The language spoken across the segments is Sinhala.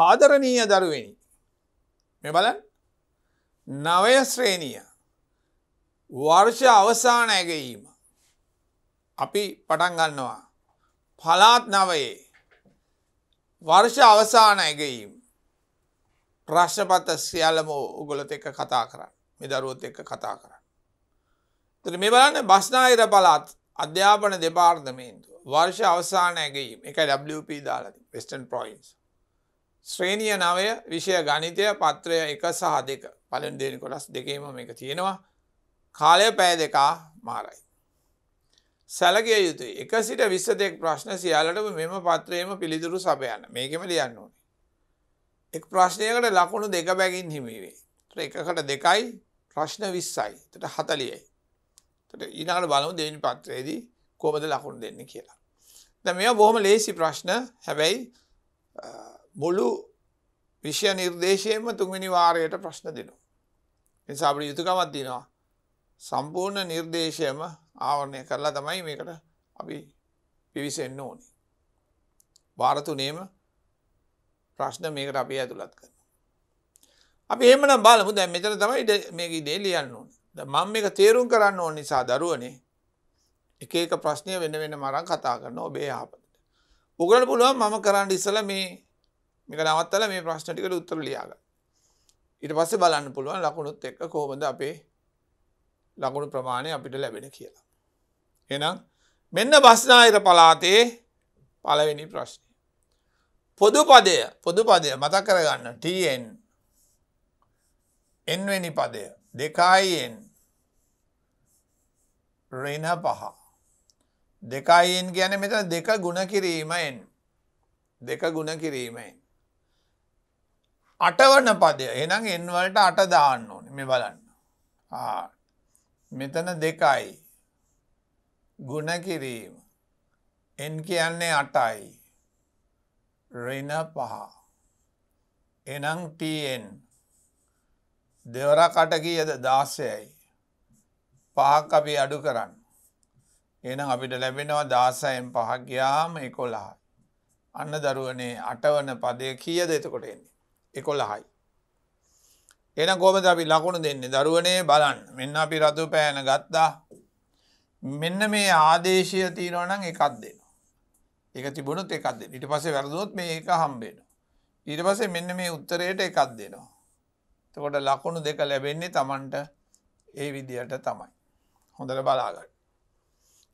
ආදරණීය දරුවනි මෙ බලන් නවය ශ්‍රේණිය වර්ෂ අවසාන ඇගීම අපි පටන් ගන්නවා පලාත් නවයේ වර්ෂ අවසාන ඇගීම් ප්‍රශ්නපත සියල්ලම උගොලත එක කතා කරන්න මෙ දරුවොත් එක කතා කරන්න. තර මෙ බලන්න බස්නාහිර පලාත් අධ්‍යාපන දෙපාර්ධමේන්තු වර්ෂ අවසාන ඇගීම් එක WP දාලති වෙස්ටන් පොයින්ස් ශ්‍රේණිය නවය විෂය ගනිතය පත්‍රය එක සහ දෙක පලන් දෙන කොටස් දෙකේම එක තියෙනවා කාලය පෑ දෙකා මාරයි. සැලගිය යුතු එක සිට විස්සතෙක් ප්‍රශ්න සියලටම මෙම පත්‍රයම පිළිදුරු සපයන්න මේකෙම ලියන්න ඕනේ. එක් ප්‍රශ්නයකට ලකුණු දෙක බැගින් හිමිවේ. එකකට දෙකයි ප්‍රශ්න විස්සයි තට හතලියයි. තට ඉනාට බලමු දෙනි පත්‍රයේදී කෝමද ලකුණු දෙන්න කියලා. ද මෙ බොහොම ලේසි ප්‍රශ්න හැබැයි මුළු විශ්ය නිර්දේශයෙන්ම තුන්වෙනි වාරයට ප්‍රශ්න දෙනු. නිසා අපට යුතුකමත් දිනවා සම්පූර්ණ නිර්දේශයම ආවරණය කරලා තමයි මේකට අපි පිවිසෙන්න්න ඕනි. භාරතුනේම ප්‍රශ්න මේකට අපි ඇතුළත් කරන. අපි එමන බලමු දැ මෙතන තමයි මේක ඉදේ ලියන්න ඕන මං එක තේරුම් කරන්න ඕන නිසා දරුවනේ එක එක ප්‍රශ්නය වෙන වෙන මරන් කතා කරන්න ඔබේ ආපතට. උගල පුළුවන් මම කරන්න ඉස්සල මේ මේක නවත්තල මේ ප්‍රශ්නටිකට උත්තර ලියාග ඉට පස්සේ බලන්න පුළුවන් ලකුණුත් එක්ක කෝබඳ අපේ ලකුණු ප්‍රමාණය අපිට ලැබෙන කියලා එනම් මෙන්න බස්නාහිර පලාතේ පලවෙනි ප්‍රශ්නය පොදු පදය පොදු පදය මතක් කරගන්න ටන් එන්වෙනි පදය දෙකයිෙන් රෙන පහ දෙකයිෙන් ගැන මෙත දෙක ගුණ කිරීමෙන් දෙක ගුණ කිරීමෙන් අටවන පදය එනම් එන්වලට අට දාන්න ඕන මේ බලන්න මෙතන දෙකයි ගුණ කිරීම එන් කියන්නේ අටයි රෙන පහ එනම් ටන් දෙවර කට කියද දාසයයි පහක් අපි අඩු කරන්න එනම් අපිට ලැබෙනවා දාසයෙන් පහක් ගයාම එකොලා අන්න දරුවනේ අටවන පදය කියද එතකොට එන්නේ එකොළහයි. එන කොමද අපි ලකුණු දෙන්නේ දරුවනේ බලන් මෙන්න අපි රතු පෑන ගත්තා මෙන්න මේ ආදේශය තීරවනං එකක් දෙන්න. එක තිබුණුත් එකක් දෙන්න ඉට පසේ වැරදුවොත් මේ ඒක හම්බේෙන. ඊට පසේ මෙන්න මේ උත්තරයට එකක් දෙනවා. තකොට ලකුණු දෙක ලැබෙන්නේ තමන්ට ඒ විදියට තමයි. හොඳට බලාගට.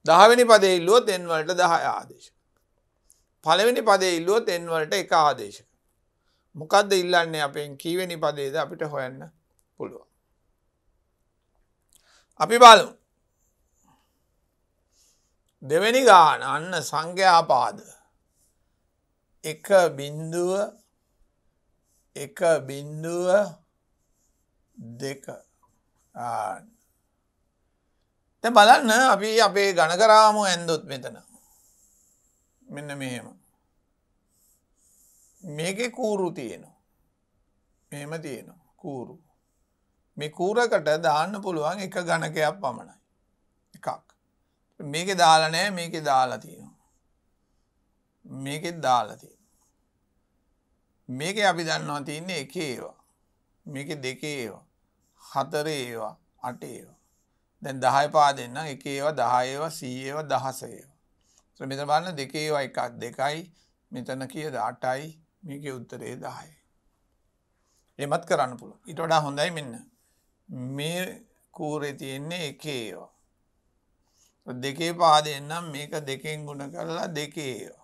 දහවැනි පදේ ඉල්ලුවත් එන්වලට දහ ආදේශ. පළවෙනි පදේ ඉල්ලුවත් එන්වලට එක ආදේශක. මොකක්ද ඉල්ලන්නේ අපෙන් කීවෙනි පදේද අපිට හොයන්න පුළුව. අපි බලමු. දෙවැනි ගාන අන්න සංඝ්‍යාපාද එක බින්දුව එක බින්දුව දෙක බලන්න අපි අපේ ගණකරාම ඇන්දොත් මෙතන මෙන්න මෙහෙම මේකෙ කූරු තියෙනවා. මෙම තියෙනවා කූරු. මේ කූරකට දාන්න පුළුවන් එක ගණකයක් පමණයි. එකක්. මේක දාලනෑ මේක දාලා තියෙනවා. මේකෙත් දාලා තියෙන. මේක අපි දන්නවා තියන්නේ එක ඒවා. මේක දෙකේ ඒවා. හතර ඒවා අට ඒවා. දැන් දහය පා දෙන්න එක ඒවා දහයව සීඒව දහසේවා. මෙත බලන්න දෙකේවා එකක් දෙකයි මෙතන කියද අටයි මේක උත්තරේ දාය. එමත් කරන්න පුළ ඉට වඩා හොඳයි මෙන්න මේ කූරේ තියෙන්නේ එකේයෝ. දෙකේ පාදෙන්නම් මේක දෙකෙන් ගුණ කරලා දෙකේයෝ.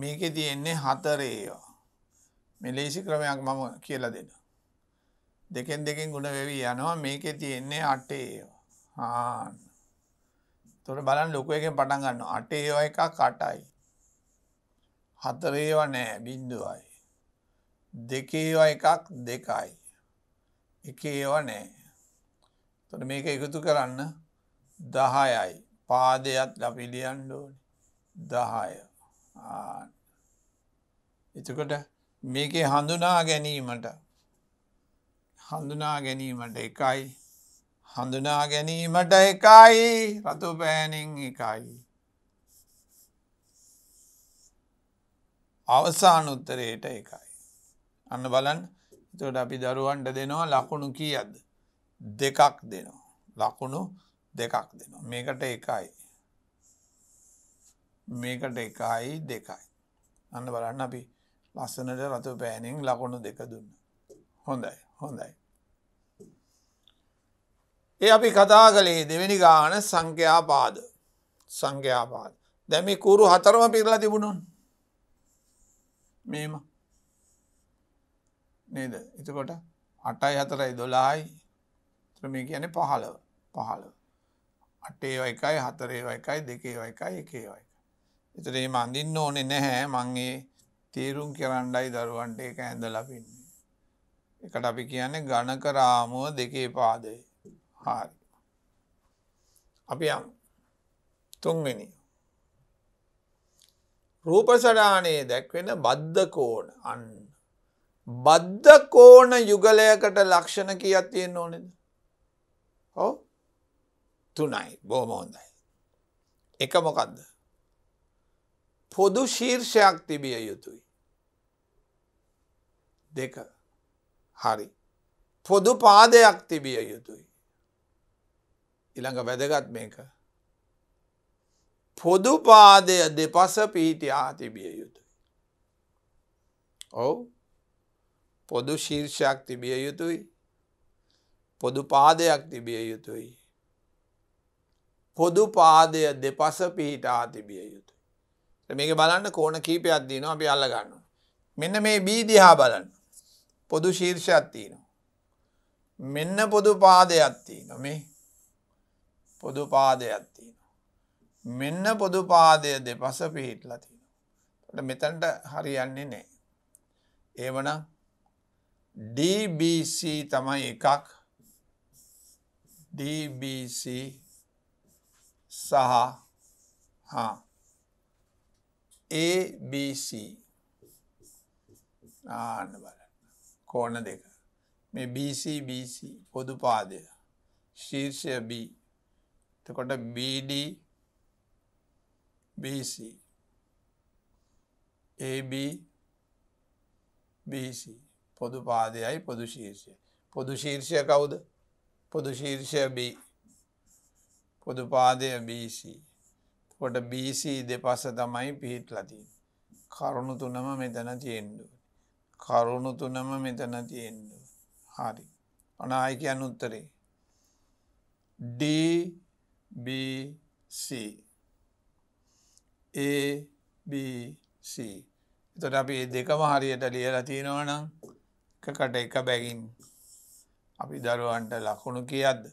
මේක තියෙන්නේ හතරේයෝ. මෙලේසි ක්‍රමයක් මම කියලා දෙන්න. දෙකෙන් දෙකෙන් ගුණ වෙවී යනවා මේක තියෙන්නේ අටේයෝ හාන්. තොට බලන් ලොකුවකෙන් පටන් ගන්න අටේයෝ එකක් කටයි. හතරේව නෑ බින්දුවයි. දෙකේව එකක් දෙකයි. එකේව නෑ. තොට මේක එකතු කරන්න දහයයි පාදයත් ලපිලියන්ඩෝන දහය එතකොට මේකේ හඳුනා ගැනීමට හඳුනා ගැනීමට එකයි හඳුනා ගැනීමට එකයි රතු පෑනෙන් එකයි අවසාන උත්තරයට එකයි. අන්න බලන් තොට අපි දරුවන්ට දෙනවා ලකුණු කියද දෙකක් දෙනවා. ලකුණු දෙකක් දෙනවා. මේකට එකයි. මේකට එකයි දෙකයි. අන්න බලන්න අපි ලස්සනට රතු පෑනෙන් ලකුණු දෙක දුන්න. හොඳයි හොඳයි. ඒ අපි කතා කළේ දෙවැනි ගාන සංඛ්‍යාපාද සංඛ්‍යාපාද දැමි කුරු හතරම පිරලා තිබුණුන්. මේම නේද එතකොට අටයි හතරයි දොලායි ත්‍රමය කියන පහළව පහළව අටේව එකයි හතරේව එකයි දෙකේව එකයි එකේවයි එතරේ මන්දින්න ඕනෙ නැහැ මංගේ තේරුම් කරණ්ඩයි දරුවන්ට එක ඇඳ ලබින්නේ එකට අපි කියන්නේ ගණක රාමුව දෙකේ පාදය හාරි අපි යම් තුන්වෙනිය රූපසඩානයේ දැක්වෙන බද්ධකෝණ අන්න. බද්ධකෝණ යුගලයකට ලක්ෂණ කියත් තියෙන් ඕනෙද. හෝ තුනයි බෝම හොඳයි. එක මොකක්ද. පොදු ශීර්ෂයක් තිබිය යුතුයි. දෙක හරි. පොදු පාදයක් තිබිය යුතුයි. ඉළඟ වැදගත් මේක පොදුපාදය දෙපස පිහිටයා තිබිය යුතුයි. ඔව පොදු ශීර්ෂයක් තිබිය යුතුයි පොදු පාදයක් තිබිය යුතුයි. පොදු පාදය දෙපස පිහිටා තිබිය යුතුයි. මේක බලන්න කෝන කීපයක් දීනවා අපි අල්ලගන්න. මෙන්න මේ බීදිහා බලන්න පොදු ශීර්ෂයක්තිනවා. මෙන්න පොදු පාදයක්තින මේ පොදු පාදයක්ති. මෙන්න පොදු පාදය දෙපස පිහිටලා තියෙන. ට මෙතැන්ට හරියන්නේ නෑ. ඒවන DBC තමයි එකක් DBC සහ ABC ආන්න බල කෝන දෙක මේ BCBC පොදු පාදය ශීර්ෂය B තකොට BD BC AB BC පොදු පාදයයි පොදු ශීර්ෂය පොදු ශීර්ෂය කවුද පොදු ශීර්ෂය B පොදු පාදය BC කොට BC දෙපස තමයි පිහිට ලතින් කරුණු තුනම මෙතන තියෙන්ඩු කරුණු තුනම මෙතන තියෙන්ඩු හරි අනායක අනුත්තරේ DBC ABC එතොට අපි දෙකම හරියට ලියලා තියෙනවනම් එකට එක බැගින් අපි දරුවන්ට ලකුණු කියද්ද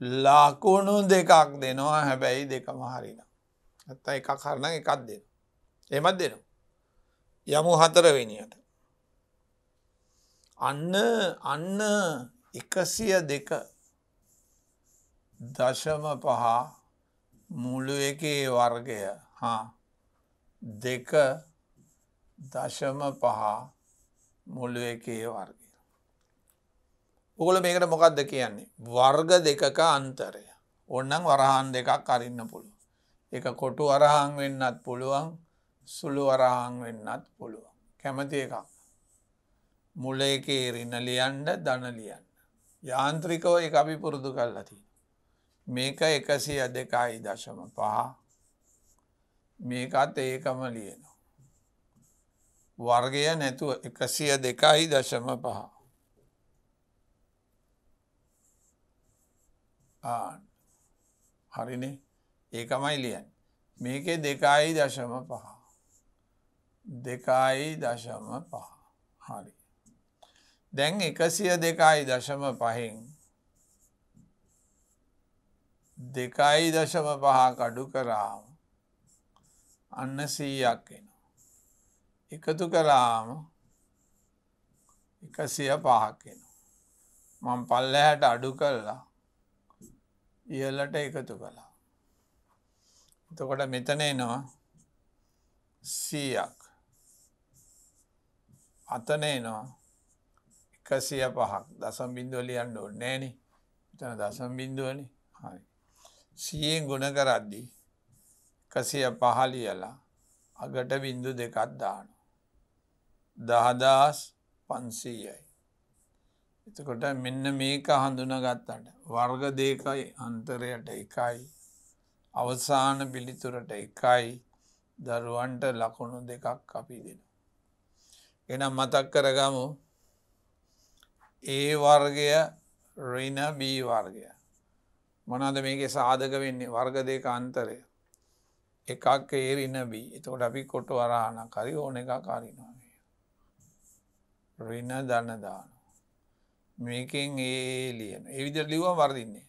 ලකුණු දෙකක් දෙනවා හැබැයි දෙකම හරින ඇත්ත එකක් කරන එකක් දෙන එමත් දෙනවා යමු හතරවෙනියට අන්න අන්න එකසිය දෙක දශම පහ මුළු එකේ වර්ගය හා දෙක දශම පහ මුල්ුව එකේ වර්ගය. උගල මේකට මොකක්ද කියන්නේ. වර්ග දෙකක අන්තරය. ඔන්නන් වරහන් දෙකක් අරන්න පුළුව. එක කොටු අරහන් වෙන්නත් පුළුවන් සුළු අරහන් වෙන්නත් පුළුවන්. කැමති එකක්. මුල එක එරින්න ලියන්ඩ දන ලියන්න. යාන්ත්‍රිකව එක අපි පුරුදු කල්ලති. මේක එකසිය දෙකයි දශම පහ මේකත් ඒකම ලියනවා. වර්ගය නැතුව එකසිය දෙකයි දශම පහ. හරිනේ ඒකමයි ලියන් මේකේ දෙකයි දශම පහ. දෙකයි දශම පහ හරි. දැන් එකසිය දෙකයි දශම පහෙන් දෙකයි දශම පහ කඩු කරාම අන්න සීයක් එනවා. එකතු කලාම එකසිය පහක් එනවා. මං පල්ලහැට අඩු කල්ලා ඉහලට එකතු කලා. එතකොට මෙතන එනවා සීයක් අතන එනවා එකසිය පහක් දසම් බින්දුවලියන්ඩ ඕන්නෑන එතන දසම් බින්දුවනි හරි සියෙන් ගුණ කරද්දී කසිය පහලියලා අගට බින්දු දෙකත් දාන. දහදාස් පන්සීයයි. එතකොට මෙන්න මේක හඳුනගත්තට වර්ග දෙකයි අන්තරයට එකයි අවසාන පිළිතුරට එකයි දරුවන්ට ලකුණු දෙකක් අපි දෙෙන. එනම් මතක් කරගමු ඒ වර්ගය රින බී වර්ගය මොනද මේක සාධක වෙන්නේ වර්ග දෙක අන්තරය එකක් ඒරින බී එතකොට අපි කොටු අරහන කරි ඕන එක කාරිනවා රින දන්නදාන මේකෙන් ඒ ලියන එවිද ලිව වර්දින්නේ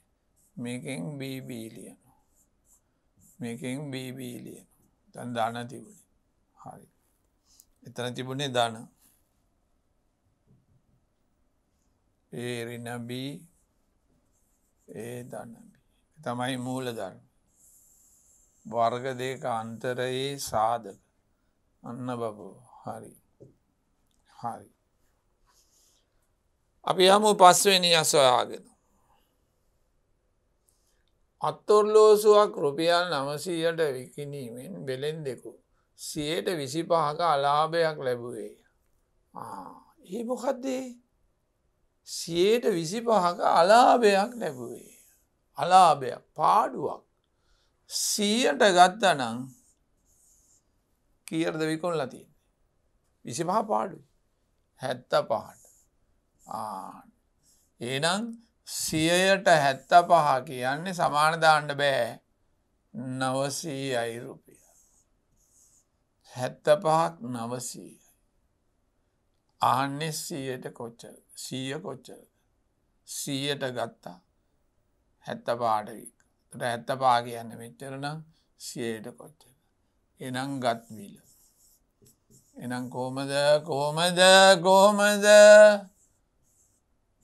මේකෙන් බීබී ලියන මේකෙන් බීබී ලියන තන් දාන තිබුණේ හරි එතන තිබුණේ දාන ඒ රිනබී ඒ දන්නබී තමයි මූල ධර්ම වර්ග දෙක අන්තරයේ සාධක අන්න බබෝ හරි හරි. අපි හමු පස්වෙනි අස්වයාගෙන. අත්තොර්ලෝසුවක් රුපියල් නමසීයට විකිනීමෙන් බෙලෙන් දෙකු. සියයට විසි පහක අලාභයක් ලැබුවේ. ඒ මොකක්දේ සියයට විසි පහක අලාභයක් ලැබුවේ. අලාභයක් පාඩුවක් සීයට ගත්තනං කියර්ද විකොන් ලතින් විසි පහ පාඩු හැත්ත පහට ඒනං සියයට හැත්ත පහ කියන්නේ සමානදාණ්ඩ බෑ නවසී අයිරුපිය හැත්ත පහක් නවසී ආන්‍ය සීයට කොච්චර සීය කොච්චර සීයට ගත්තා හැත්ත පාඩවී ට ඇත්ත පා කියන්න මෙච්චරනම් සියයට කොච්චර. එනම් ගත්වීල. එනම් කෝමද කෝමද කෝමද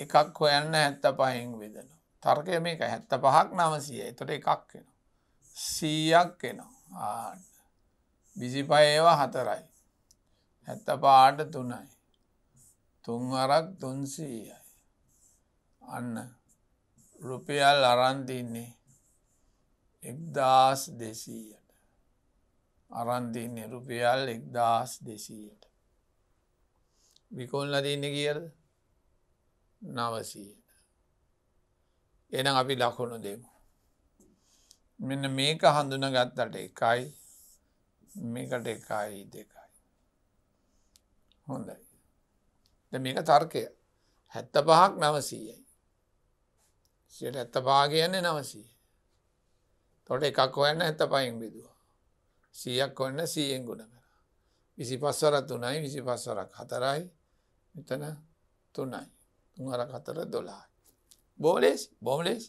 එකක් හොයන්න ඇත්ත පහෙන් වෙදන. තර්කය මේක හැත්ත පහක් නමසිය එතට එකක් වෙන. සීයක් එනවා ආන්න. බිසිපයේවා හතරයි. හැත්ත පාට තුනයි. තුන්වරක් තුන්සීයයි. අන්න රුපියල් අරන්තින්නේ එක්දස් දෙසීයට අරන්දින්නේ රුපියල් එක්දස් දෙසීයට විකොල්ල දන්න කියද නවසීයට එනම් අපි ලකුණු දෙමු මෙන්න මේක හඳුන ගත්තට එකයි මේකට එකයි දෙකයි හොඳයි මේක තර්කය හැත්ත පහක් නවසීයයි සියට ඇත්ත පා කියන්නේ නවසීය තොට එකක් හොයන්න ඇත පයින් බිදුව. සියක් ඔන්න සීයෙන් ගුණ කර. විසි පස්වර තුනයි විසි පස්වරක් හතරයි මෙතන තුනයි. තුහර කතර දොලායි. බෝලෙස් බෝලෙස්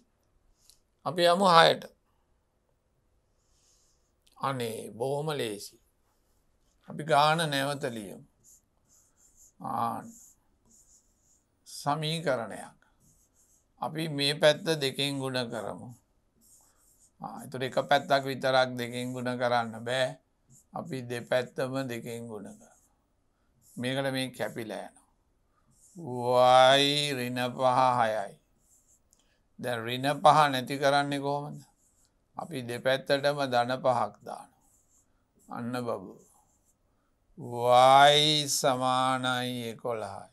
අපි යමු හායට අනේ බොහොම ලේසි. අපි ගාන නැවත ලියම් ආන් සමී කරණයක්. අපි මේ පැත්ත දෙකෙන් ගුණ කරමු. තුර එක පැත්තක් විතරක් දෙකින් ගුණ කරන්න බෑ අපි දෙපැත්තම දෙකින් ගුණ කර මේකට මේ කැපිලෑන වයි රින පහ හයයි දැ රින පහ නැති කරන්නේ කොහොමද අපි දෙපැත්තටම දන පහක් දාන අන්න බබු වයි සමානයි කොළහයි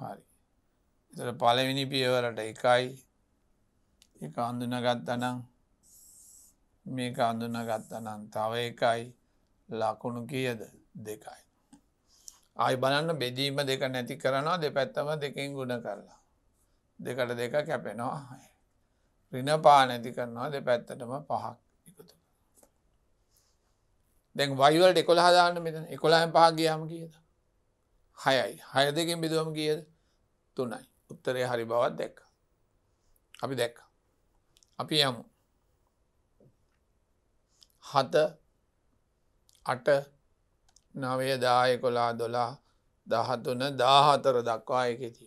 හරි එතට පලවිනි පියවරට එකයි එක අඳුනගත්තනම් මේක අඳුනගත්තනම් තව එකයි ලකුණු කියද දෙකයි. අයි බලන්න බෙදීම දෙක නැති කරනවා දෙපැත්තම දෙකින් ගුණ කරලා. දෙකට දෙක කැපෙනවා රින පා නැති කරනවා දෙපැත්තටම පහක් එකතු. දැන් වයිවල්ට එකොළ හදාන්න මෙතන එකොළහන් පහ ගියම කියද. හයයි හය දෙකින් බිදුවම කියද තුනයි උත්තරය හරි බවත් දැක්ක. අපි දැක්කා. අපි යමු. හත අට නවය දාය කොලා දොලා දහතුන දාහතර දක්වා එකති.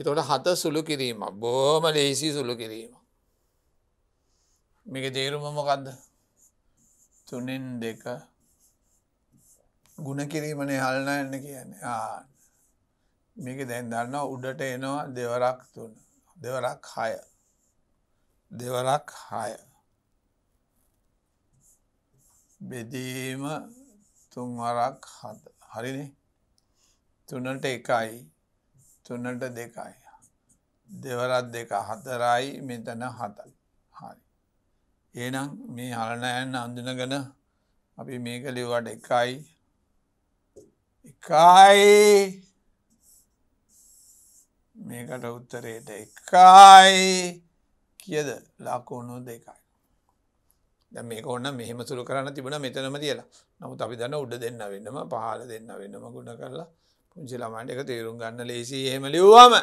එතොට හත සුළු කිරීම බෝම ලේසි සුළු කිරීම. මේක තේරුම මොකක්ද තුනෙන් දෙක ගුණ කිරීමනේ හල්න එන්න කියන්න මේක දැන් දන්න උඩට එනවා දෙවරක් තුන්න දෙවරක් හය දෙවරක් හය බෙදීම තුන්වරක් හද හරිනි තුනට එකයි තුනට දෙකයි දෙවරත් දෙක හතරයි මෙතන හතයි හරි ඒනම් මේ හලනෑන් අඳුනගන අපි මේක ලිවට එකයි එකයි මේකට උත්තරයට එකයි කියද ලාකෝනෝ දෙකයි දැ මේ ඔන්න මෙහම සුළු කරන්න තිබන මෙතනම තියලා නමුත් අපි දන්න උඩ දෙන්න වෙන්නම පහල දෙන්න වෙන්නම ගුණ කරලා පුංචි ළමන්ට එක තේරුම් ගන්න ලේසි එහෙම ලිව්වාම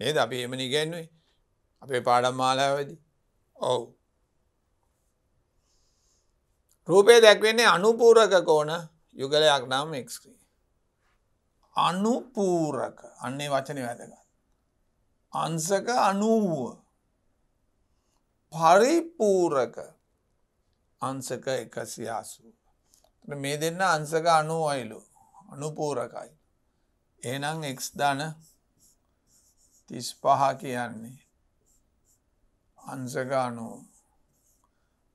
නේද අපි එහෙම නිගැන්වේ අපේ පාඩම් මාලාවදී ඔවු රූපය දැක්වෙන්නේ අනුපූරක කෝන යුගලයක් නම් එක්ස්ක්‍රී අනුපූරක අන්නේ වචනය වැදගත් අන්සක අනුවුව පරිපූරක අංසක එකසියාසු. මේ දෙන්න අංසක අනුවයිලු අනුපූරකයි. ඒනම් එක්ස් ධන තිස් පහ කියන්නේ. අංසක අනුව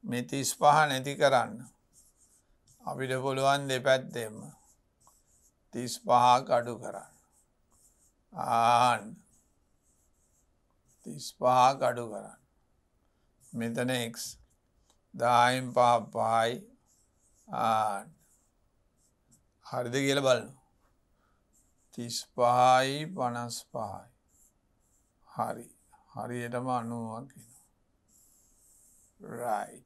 මේ තිස් පහ නැති කරන්න. අපිට පුළුවන් දෙපැත්තෙම තිස් පහක් අඩු කරන්න. ආන් තිස් පහක් අඩු කරන්න. මෙතන x දායිම් පාපායි හරිද කියල බලන්න තිස් පහයි පනස් පහයි හරි හරියටම අනුවක් රයි්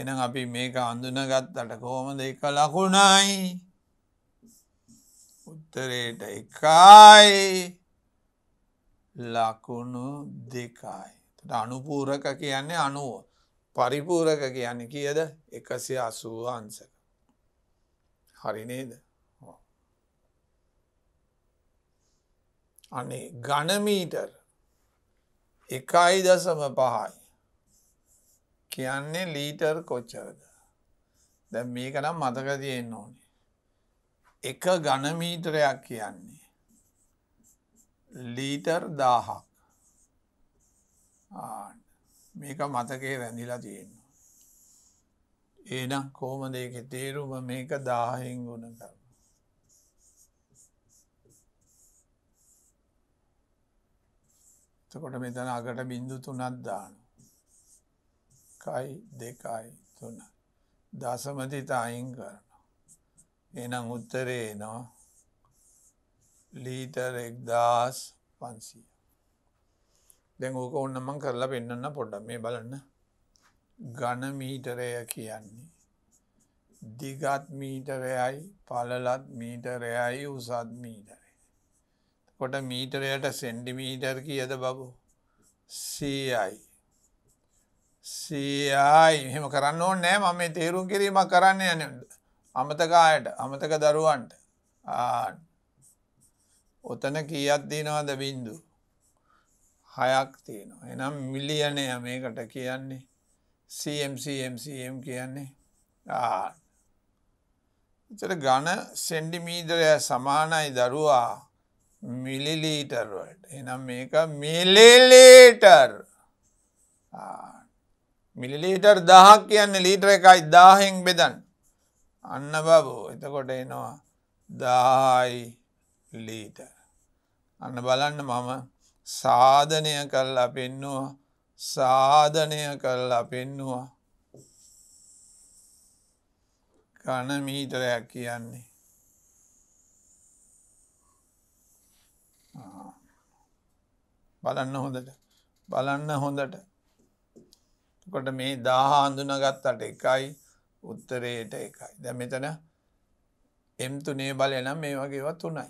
එනම් අපි මේක අඳුනගත්තට කොහොමද එක ලකුණයි උත්තරයට එකයි ලකුණු දෙකයි අනුපූරක කියන්නේ අනුව පරිපූරක කියන්න කියද එකසි අසූ අන්සක හරිනේද අනේ ගණමීටර් එකයි දසම පහයි කියන්නේ ලීටර් කොච්චරද දැ මේක නම් මතක තියෙන්න්න ඕනේ එක ගණමීටරයක් කියන්නේ ලීටර් දාහක් මේක මතකේ රැඳිලා තියෙන්වා. ඒනම් කෝමද එක තේරුම මේක දාහෙන් ගුණ කර. තකොට මෙතන අගට බිින්දු තුනත් දාන. කයි දෙකයි තුන. දසමතිතායින් කරන. එනම් උත්තරේ නවා ලීටර් එක්දස් පන්සිය. දැන් ඕක ඔන්නමං කරලා පෙන්න්න පොඩ්ඩ මේ බලන්න ගණමීටරය කියන්නේ. දිගත් මීටරයයි පලලත් මීටරයයි උසත් මීටරය. කොට මීටරයට සෙන්ඩිමීටර් කියද බබු සයි. සයි මෙම කරන්න ඕ නෑ මම තේරුම් කිරීම කරන්න යන අමතකායට අමතක දරුවන්ට ආ ඔතන කියත් දිනවාද බින්දුු හයක් තියෙනවා එනම් මිලියනය මේකට කියන්නේ CMCMCM කියන්නේ චට ගණ සෙන්ඩිමීදරය සමානයි දරුවා මිලිලීටර්වට එනම් මේක මිලිලීටර් මිලිලීටර් දහක් කියන්න ලීටර එකයි දාහෙෙන් බෙදන් අන්න බබෝ එතකොට එනවා දායි ලීටර් අන්න බලන්න මම සාධනය කල්ලා පෙන්නවා සාධනය කල්ලා පෙන්නවා කන මීටරයක් කියන්නේ බලන්න හොඳට බලන්න හොඳට කොට මේ දාහ හඳුනගත්තට එකයි උත්තරයට එකයි දැ මෙතන එම්තුනේ බලනම් මේ වගේවත් තුනයි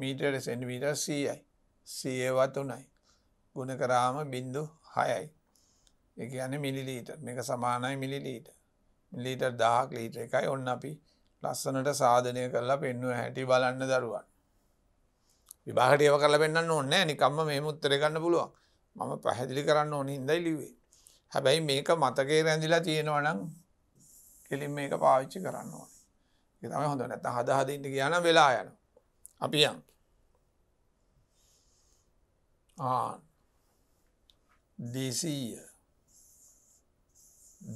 මීටර සෙන්ඩමීට සීයයි සියවතුනයි ගුණ කරාම බින්දු හයයි එක යන මිලිලීට මේක සමානයි මිලිලීට මිලීට දාහක් ලීට එකයි ඔන්න අපි ලස්සනට සාධනය කරලා පෙන්නුව හැටි බලන්න දරුවන් විභාහට ඒව කරලා පෙන්න්න ඕන්න නිකම්ම මේ මුත්තරගන්න පුළුවන් මම පැහැදිලි කරන්න ඕන හින්දයි ලිවේ හැබැයි මේක මතකේ රැඳිලා තියෙනවනම් කෙලින් මේක පාවිච්චි කරන්න ඕන තම හොඳ නැත හද හදන්ට කියන වෙලා යන අපි යම් ආන් දෙසීය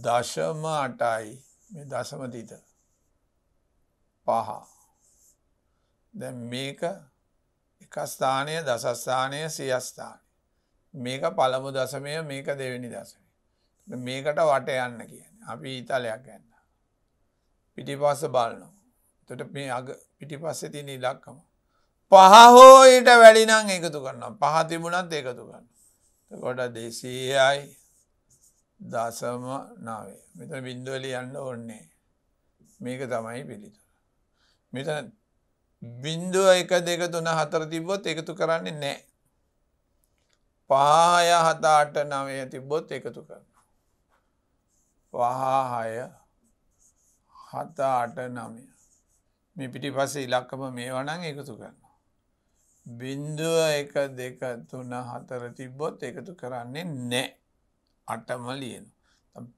දශම අටයි මේ දශමතිත පහ දැ මේක එකස්ථානය දසස්ථානය සියස්ථානය මේක පළමු දසමය මේක දෙවෙනි දසමේ මේකට වට යන්න කියන අපි ඉතාලයක් යන්න පිටිපස්ස බලනු තොට මේ අග පිටිපස්සෙ තින ඉලක්කම පහහෝ ඊට වැඩිනම් එකතු කරන්න පහතිබුණත් එකතු කරන්න. කොට දෙසීයයි දසම නාවේ මෙත බින්දුවලි යන්න ඔන්නේ මේක තමයි පිළිතුර. මෙත බින්දුව එක දෙක තුන හතර තිබොත් එකතු කරන්නේ නෑ. පහය හතාට නවය තිබොත් එකතු කරන්න. පහහය හතාට නමය මේ පිටි පස ඉලක්කම මේ වනං එකතු කරන්න. බින්දුව එක දෙක තුන හතර තිබ්බොත් එකතු කරන්නේ නෑ අටම ලියන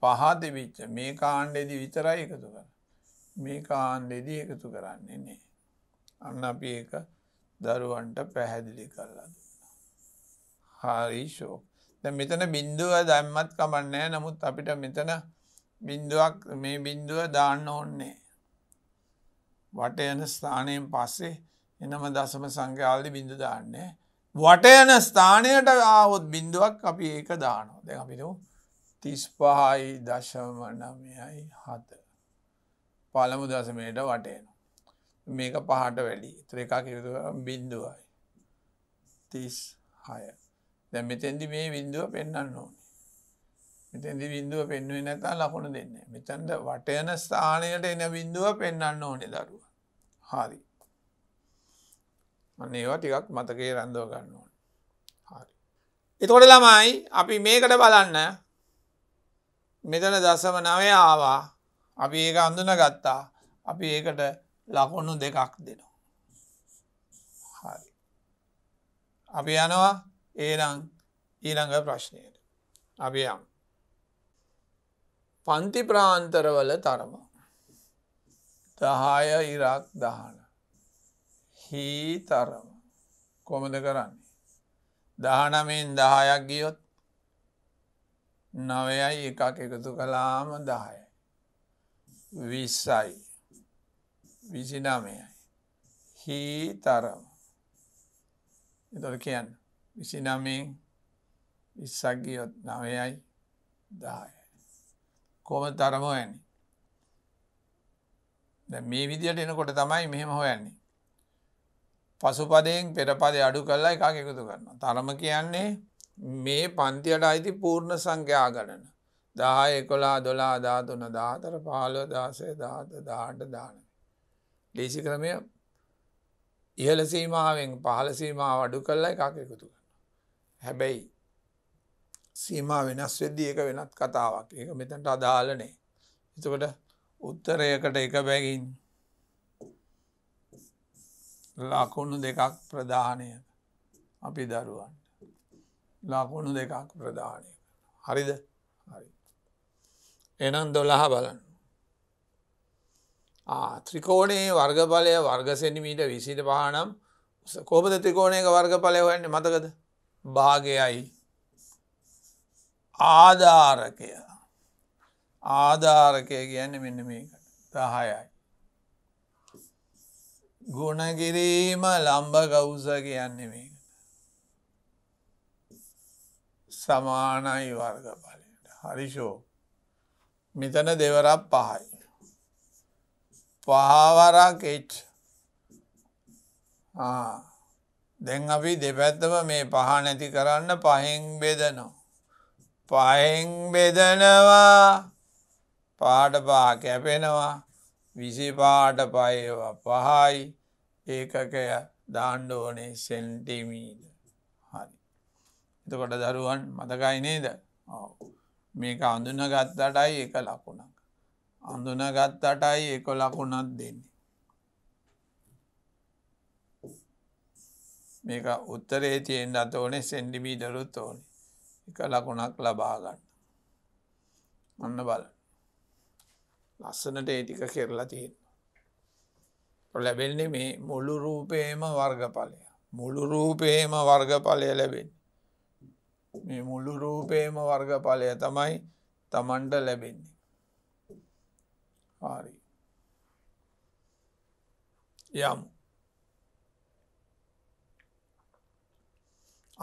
පහත විච්ච මේ කාණ්ඩෙදි විතරයි එකතු කර මේ කාණ්ඩෙදි එකතු කරන්නේ නේ අන්න අපි එක දරුවන්ට පැහැදිලි කරලා හරි ශෝ මෙතන බින්දුව දැම්මත් කමන්නෑ නමුත් අපිට මෙතන බින්දුවක් මේ බින්දුව දාන්න ඕන්නේ වට යන ස්ථානයෙන් පස්සේ එනම දසම සංඛ්‍යාලි බිඳු දාන්නේ. වටයන ස්ථානයට ආවොත් බින්දුවක් අපි ඒක දානෝ දෙ අපිට තිස් පහයි දශමනමයයි හත. පළමු දසමයට වටයන. මේක පහට වැඩි ත්‍රකා කිරතු බින්දුවයි. තිස් හය. දැ මෙතැදි මේ බින්දුව පෙන්න්න ඕන. මෙතැදි බින්දුව පෙන්වේ නැතා ලකුණු දෙන්න. මෙතන්ට වටයන ස්ථානයට එන බින්දුව පෙන්න්න ඕනෙ දරුව. හරි. මන්න ඒවා ටිකක් මතකේ රැන්දෝ ගන්න ඕන හරි එතකොට ළමයි අපි මේකට බලන්න මෙතන දසම නවය ආවා අපි ඒක අඳුන ගත්තා අපි ඒකට ලකුණු දෙකක් දෙනවා හරි අපි යනවා ඒරං ඊළඟ ප්‍රශ්නයට අපි යම් පන්ති ප්‍රාන්තරවල තරම දහාය ඉරක් දහන හිතරව කොමද කරන්නේ. දහනමෙන් දහයක් ගියොත් නවයයි එකක් එකතු කලාම දහය. විස්සයි විසිනමයයි හිතරම එතොට කියන්න විසිනමෙන් විස්සක් ගියොත් නවයයි දාය. කොම තරම හොයන්නේ. මේ විදියට එනකොට තමයි මෙහෙම හොයන්නේ පසුපදයෙන් පෙරපදය අඩු කරලා එකක් එකතු කරන්න. තරම කියන්නේ මේ පන්තියට අයිති පූර්ණ සංඛ්‍යා ගණන. දහ එකොලා දොලා දාතුන දාතර පාලෝ දාසය දාත දාට දාන. ලේසි ක්‍රමය ඉහල සීමාවෙන් පහල සීමාව අඩු කරලා එකක් එකතු කරන්න. හැබැයි සීම වෙනස් වෙද්දි එක වෙනත් කතාවක් ඒ මෙතැන්ට අදාලනේ. එතකට උත්තරයකට එක බැගින් ලකුණු දෙකක් ප්‍රධානය අපි දරුවන්ට ලකුණු දෙකක් ප්‍රධානය හරිද හරි එනම් දොළහ බලන්න ත්‍රිකෝණයේ වර්ගඵලය වර්ගසෙනිමීට විසිට පහනම් කෝපද ත්‍රිකෝණයක වර්ගඵලය හොයන්නේ මතකද භාගයයි ආධාරකය ආධාරකය කියන්න මෙන්න මේකට දහයයි ගුණකිරීම ලම්භ ගෞස කියන්නේ මේ සමානයි වර්ග පලට හරිෂෝ මෙතන දෙවරක් පහයි පහවරක් එච් දැන් අපි දෙපැත්තම මේ පහ නැති කරන්න පහෙන් බෙදනවා පහෙන් බෙදනවා පාට පා කැපෙනවා විසි පාට පයවා පහයි ඒකකය දාණ්ඩ ඕනේ සෙන්ටිමීද හරි. එතකොට දරුවන් මතකයි නේද මේක අඳුන ගත්තටයි එක ලකුණක්. අඳුන ගත්තටයි එක ලකුණක් දෙන්නේ. මේක උත්තරේ තියෙන් අත ඕනේ සෙන්ඩිමීටරුත් ඕනේ එක ලකුණක් ලබාගන්න. ඔන්න බල ලස්සනට ඒටික කෙරලා තියෙන. ලැබෙන්නේ මේ මුළු රූපයම වර්ගඵලය. මුළු රූපයම වර්ගඵලය ලැබෙන්. මේ මුළු රූපයම වර්ගඵලය තමයි තමන්ට ලැබෙන්නේ. හරි. යම්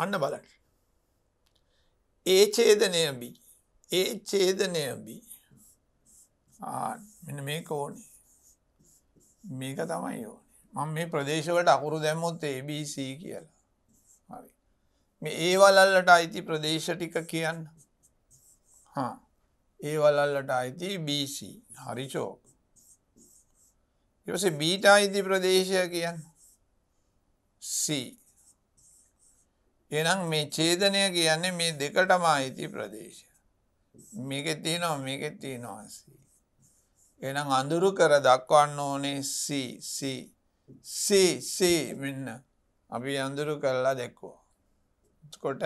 අන්න බලට. ඒ චේදනයබී ඒ චේදනයබී මෙන මේ කෝනේ මේක තමයි ඕනේ මම මේ ප්‍රදේශවලට අකුරු දැම්මොත් ABC කියලා හරි මේ ඒවලල්ලට අයිති ප්‍රදේශ ටික කියන්න ඒවලල්ලට අයිති BC හරිචෝ ඉවස බීට අයිති ප්‍රදේශය කියන්න C එනම් මේ චේදනය කියන්නේ මේ දෙකටම අයිති ප්‍රදේශය මේකෙත්තිී නො මේකෙත්තිී නොවසී එනම් අඳුරු කර දක්වන්න ඕනේ සසේ මෙන්න අපි අඳුරු කරලා දෙක්කෝ කොට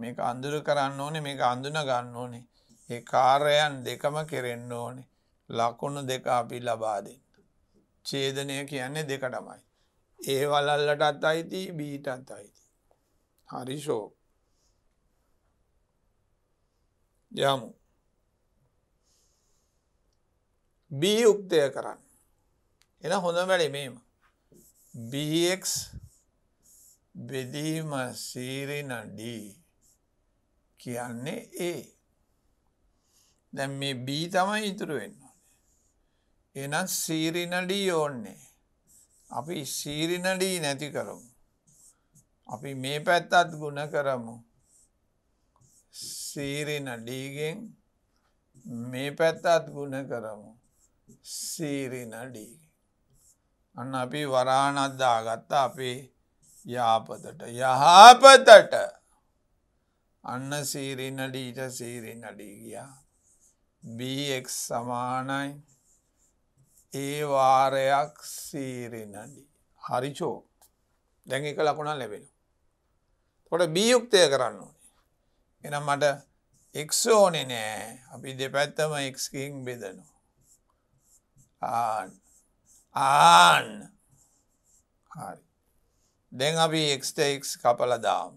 මේක අඳුරු කරන්න ඕනේ මේක අඳුන ගන්න ඕනේ ඒ කාර්යයන් දෙකම කෙරෙන්න ඕනේ ලකුණු දෙක අපි ලබා දෙන්න චේදනය කියන්නේ දෙකටමයි ඒ වලල්ලටත් අයිති බීටත් අයිති හරි ශෝ යමු බී යුක්තය කරන්න එන හොඳ වැඩිමීම BX බෙදීම සීරිනඩ කියන්නේ ඒ දැම් මේ බී තමයි ඉතුරුවෙන්න එනම් සීරිනඩී ඕන්නේ අපි සීරිනඩී නැති කරමු අපි මේ පැත්තත් ගුණ කරමු සීරිනඩීගෙන් මේ පැත්තත් ගුණ කරමු සීරිනඩී. අන්න අපි වරානද්දා ගත්තා අපේ යාපතට යහපතට අන්න සීරිනඩීට සීරිනඩී ගියා. බක් සමානයි ඒ වාරයක් සීරිනඩී. හරිචෝ දැන් එක ලකුණා ලැබෙන. තොට බියයුක්තය කරන්න ඕනේ. එනම් මට එක්ෂෝනෙ නෑ අපි දෙපැත්තම එක්කින් බෙදනවා. ආන් ආන් හරි දැන් අපි එක්ටෙක් කපලදාම්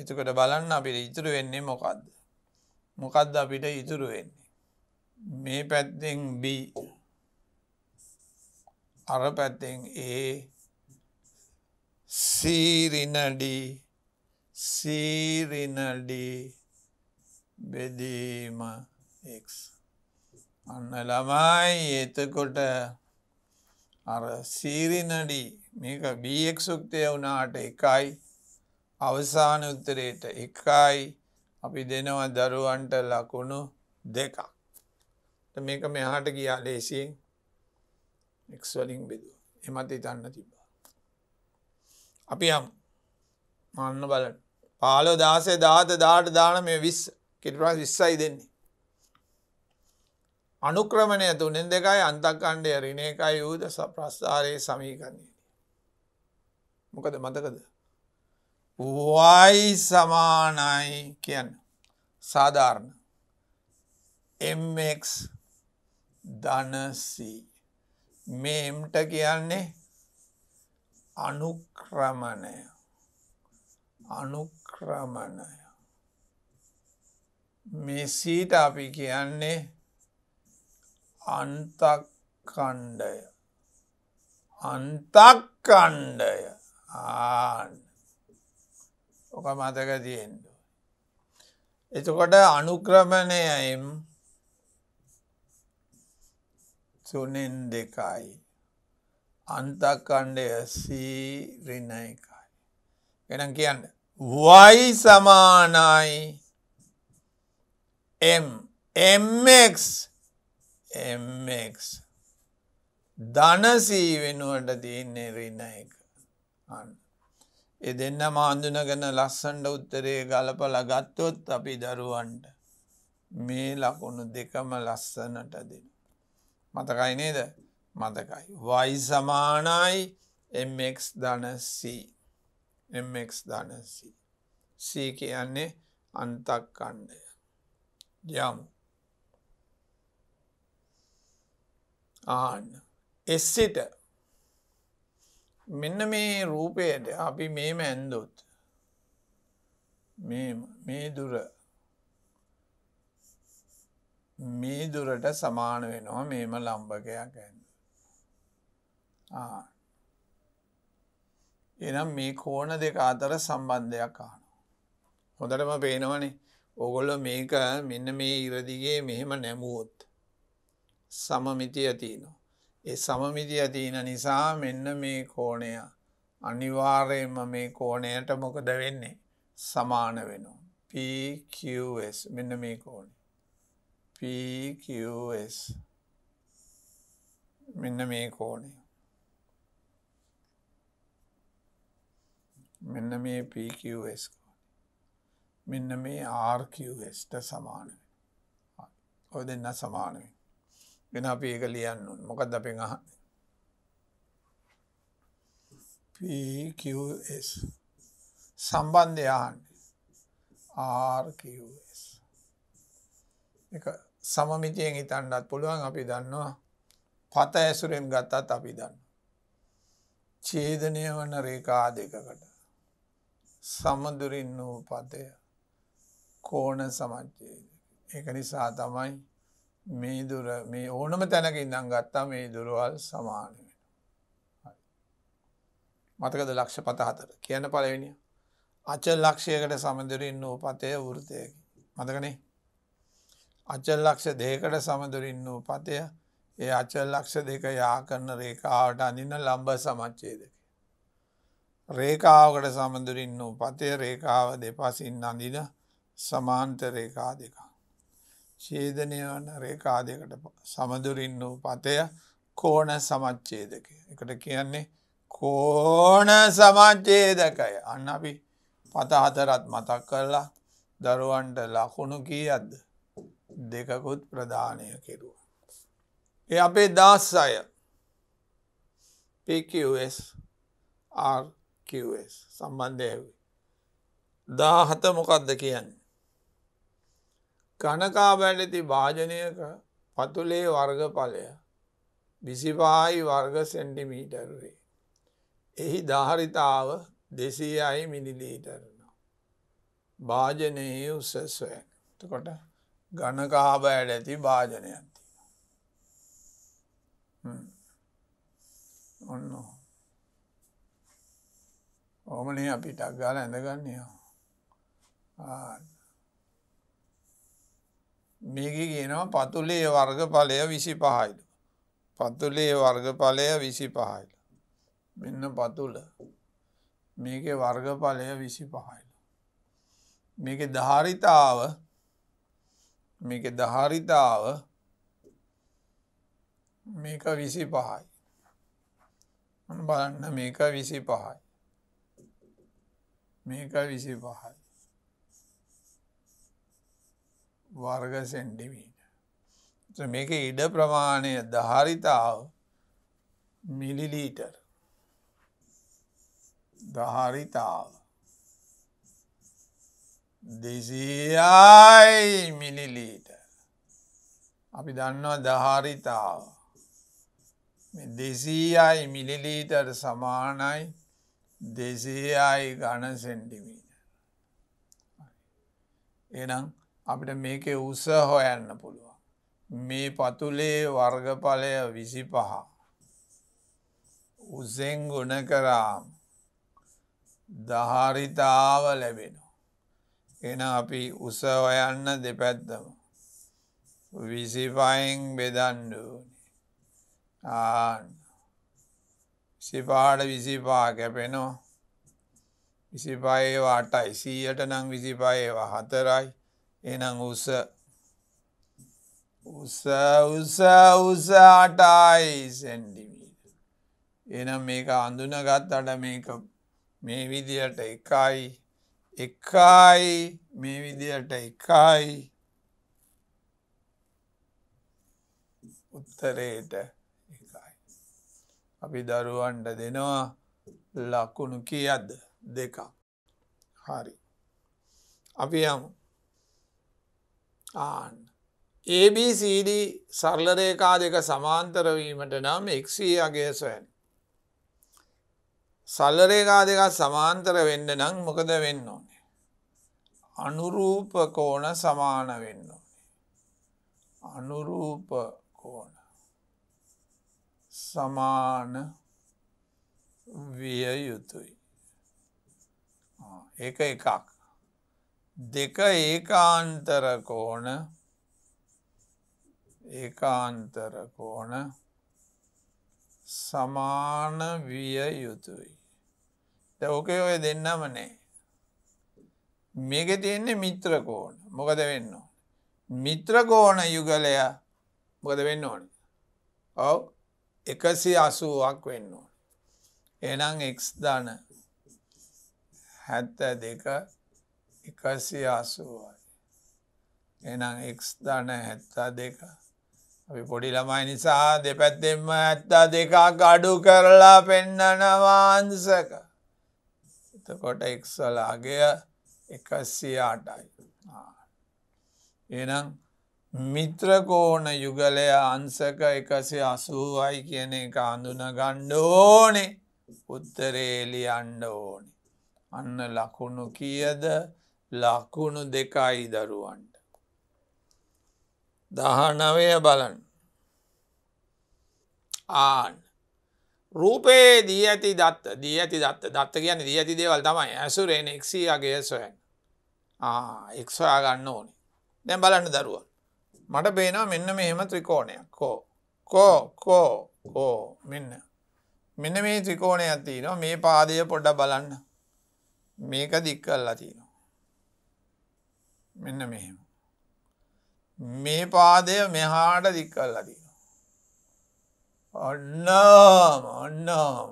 එතකට බලන්න අපිට ඉතුරු වෙන්නේ මොකක්ද මොකක්ද අපිට ඉතුරු වෙන්නේ මේ පැත්තෙන් B අර පැත්තෙන් ඒ සීරිනඩී සීරිනඩී බෙදීම එක්ස් අන්න ළමයි එතකොට අර සීරිනඩි මේක බීක් සුක්තය වුණාට එකයි අවසාන උත්තරයට එකයි අපි දෙනවා දරුවන්ට ලකුණු දෙකක් මේක මෙහාට ගියා ලේසියෙන් එක්වලින් බෙදුව එමත් ඉතන්න තිබා අපි යම් මන්න බලට පාලෝ දාසේ දාත දාට දාන මේ විස් කිටරස් විස්සයි දෙන්නේ අනුක්‍රමණය තුනෙන් දෙකයි අන්තක්කණ්ඩය රිණ එකයි යුද ප්‍රස්ථාරයේ සමීකරණයට. මොකද මතකද. වයි සමානයි කියන්න සාධාරණ එක් ධනසී මේම්ට කියන්නේ අනුක්‍රමණය අනුක්‍රමණය මෙසීට අපි කියන්නේ අන්තක්කණ්ඩය අන්තක්කණ්ඩය ඕක මතක තියෙන්ඩ. එතකොට අනුක්‍රමණයයිම් තුනෙන් දෙකයි අන්තකණ්ඩය සීරින එකයි. එනම් කියන්න වයි සමානයි එම්X mx ධනසී වෙනුවට තියන්නේ රින එක අන්න එ දෙන්න මාන්දුනගැන ලස්සන්ඩ උත්තරේ ගලපල ගත්තොත් අපි දරුවන්ට මේ ලකුණු දෙකම ලස්සනට දෙන මතකයි නේද මතකයි වයි සමානයි එක් ධනසී එක් ධනසී සී කියන්නේ අන්තක් කණ්ඩය ජමු ආන්න එස්සට මෙන්න මේ රූපයට අපි මේම ඇන්දොත් මේ දුර මේ දුරට සමාන වෙනවා මේම ලම්භකයක් ඇන්න එනම් මේ කෝන දෙක අතර සම්බන්ධයක් ආන හොඳටම පේනවනේ ඔගොල්ල මේක මෙන්න මේ ඉරදිගේ මෙහෙම නැමුවොත් සමමිති ඇතිනවා. ඒ සමමිති ඇතින නිසා මෙන්න මේ කෝණය අනිවාර්යෙන්ම මේ කෝණයට මොකද වෙන්නේ සමාන වෙනවා. PQS මෙන්න මේ කෝණ PQS මෙන්න මේ කෝණය මෙන්න මේ PQS මෙන්න මේ RQSට සමාන ඔය දෙන්න සමානවෙන් වෙන අපි ඒක ලියන්න ඕන. මොකද්ද අපෙන් අහන්නේ? P Q S සම්බන්ධය අහන්නේ. R Q S එක සමමිතියෙන් හිතන්නත් පුළුවන් අපි දන්නවා. පත ඇසුරෙන් ගත්තත් අපි දන්නවා. ඡේදනය වන රේඛා දෙකකට සමදුරින් වූ පතය කෝණ සමච්ඡේදය. ඒක නිසා තමයි මේ දුර මේ ඕනම තැනක ඉඳම් ගත්තා මේ දුරවල් සමාන වෙන. මතකද ලක්ෂ පත හතර කියන පලවෙනි අචල් ලක්ෂයකට සමඳරින් නූපතය වෘතයකි. මතකනේ අචල් ලක්ෂ දෙකට සමඳරින් වූ පතය ඒ අචල් ලක්ෂ දෙක යා කරන රේකාවට අඳන්න ලම්බ සමච්චේ දෙක. රේකාවකට සමඳරින් වූ පතය රේකාව දෙපසින් අඳින සමාන්ත රේකා දෙක. ඡේදනය වන රේඛාදයකට සමදුරින් වූ පතය කෝණ සමච්ඡේදකය. එකට කියන්නේ කෝණ සමච්ඡේදකය. අන්න අපි පත හතරත් මතක් කරලා දරුවන්ට ලකුණු කීයද්ද දෙකකුත් ප්‍රධානය කෙරුව. ඒ අපේ දස් අය PQS RQS සම්බන්ධය දා හත මොකක්ද කියන්නේ. කනකා බැඩති භාජනයක පතුලේ වර්ගඵලය විසිපායි වර්ග සෙන්ටිමීටර්වේ. එහි ධහරිතාව දෙසී අයි මිනිලීටරනවා. භාජනයේ උසස්වය තකොට ගණකාබ ඇඩ ඇති භාජනයක්ති. ඔන්න ඕමනේ අපිටක් ගාල ඇඳගන්නේෝ. ආ මේක කියනවා පතුලේ වර්ග පලය විසි පහයිද. පතුලේ වර්ග පලය විසි පහයිල. මෙන්න පතුල මේක වර්ග පලය විසි පහයිල. මේක ධාරිතාව මේක ධාරිතාව මේක විසි පහයි. බලන්න මේක විසි පහයි. මේක විසි පහයි. වර්ග සෙන්ඩිමීට මේක ඉඩ ප්‍රමාණය දහරිතාව මිලිලීටර් දහරිතාව දෙසියයි මිලිලීට අපි දන්නවා දහරිතාව දෙසීයයි මිලිලීටර් සමානයි දෙසේයයි ගණ සෙන්ඩිමීට එනම් අපිට මේකේ උස හොයන්න පුළුවන්. මේ පතුලේ වර්ගඵලය විසි පහ. උසෙන් ගුණ කරාම් දහරිතාව ලැබෙන. එන අපි උස හොයන්න දෙපැත්තම. විසිපයින් බෙදන්ඩුවනේ. ආන්න. සිපාට විසිපා කැපෙනෝ. විසිපයේවා අටයි සීයට නං විසිපයේවා හතරයි එනම් උස උස උස උස අටයි සැන්ඩිමීට එනම් මේක අඳුනගත් අට මේක මේ විදියට එකයි එකයි මේ විදියට එකයි උත්තරයට එකයි අපි දරුවන්ට දෙනවා ලකුණු කියද්ද දෙකක් හරි අපි යමු ආන්න. ABCD සරලරේකා දෙක සමාන්තරවීමට නම් එක්සීගේ සොයන්. සල්ලරේකා දෙක සමාන්තර වෙන්න නම් මොකද වෙන්න ඕනේ. අනුරූප කෝන සමාන වෙන්න ඕනේ. අනුරූප කෝන සමාන විය යුතුයි. ඒක එකක්. දෙක ඒකාන්තරකෝන ඒකාන්තරකෝන සමාන විය යුතුයි. තැවකේ ඔය දෙන්නම නෑ. මේක තියෙන්නේ මිත්‍රකෝන මොකද වෙන්න. මිත්‍රකෝන යුගලය මොකද වෙන්න ඕන. ඔව එකසි අසුවක් වෙන්න ඕන. එනම් එක්ස් ධන හැත්ත දෙක එකසි අසුවයි එනම් එක්ස්ධන හැත්තා දෙක අපි පොඩි ළමයි නිසා දෙපැත්තෙම ඇත්තා දෙකක් අඩු කරලා පෙන්නනවාන්සක එතකොට එක්සලාගය එකසියාටයි එනම් මිත්‍රකෝන යුගලය අන්සක එකසි අසුවයි කියන එක අඳුන ගණ්ඩ ඕනේ උත්තරේලි අන්ඩ ඕනේ අන්න ලකුණු කියද ලකුණු දෙකයි දරුවන්ට. දහනවය බලන් ආන් රූපයේ දී ඇති දත්ත දී ඇති දත්ත දත්ත කියන දී ඇති දේවල් තමයි ඇසුරෙන් එක්සියගේ සොයන් එක්සොයා ගන්න ඕනේ දැන් බලන්න දරුව මට බේනවා මෙන්න මෙහෙම ත්‍රිකෝණයක් කෝ කෝ කෝ කෝ මෙන්න මෙන්න මේ ත්‍රිකෝණය ඇතිනවා මේ පාදය පොඩ්ඩ බලන්න මේක දික් කල්ලා තියෙන මෙන්න මෙහෙම. මේ පාදය මෙහාට දික්කල්ලදී. ඔන්නාම ඔන්නාම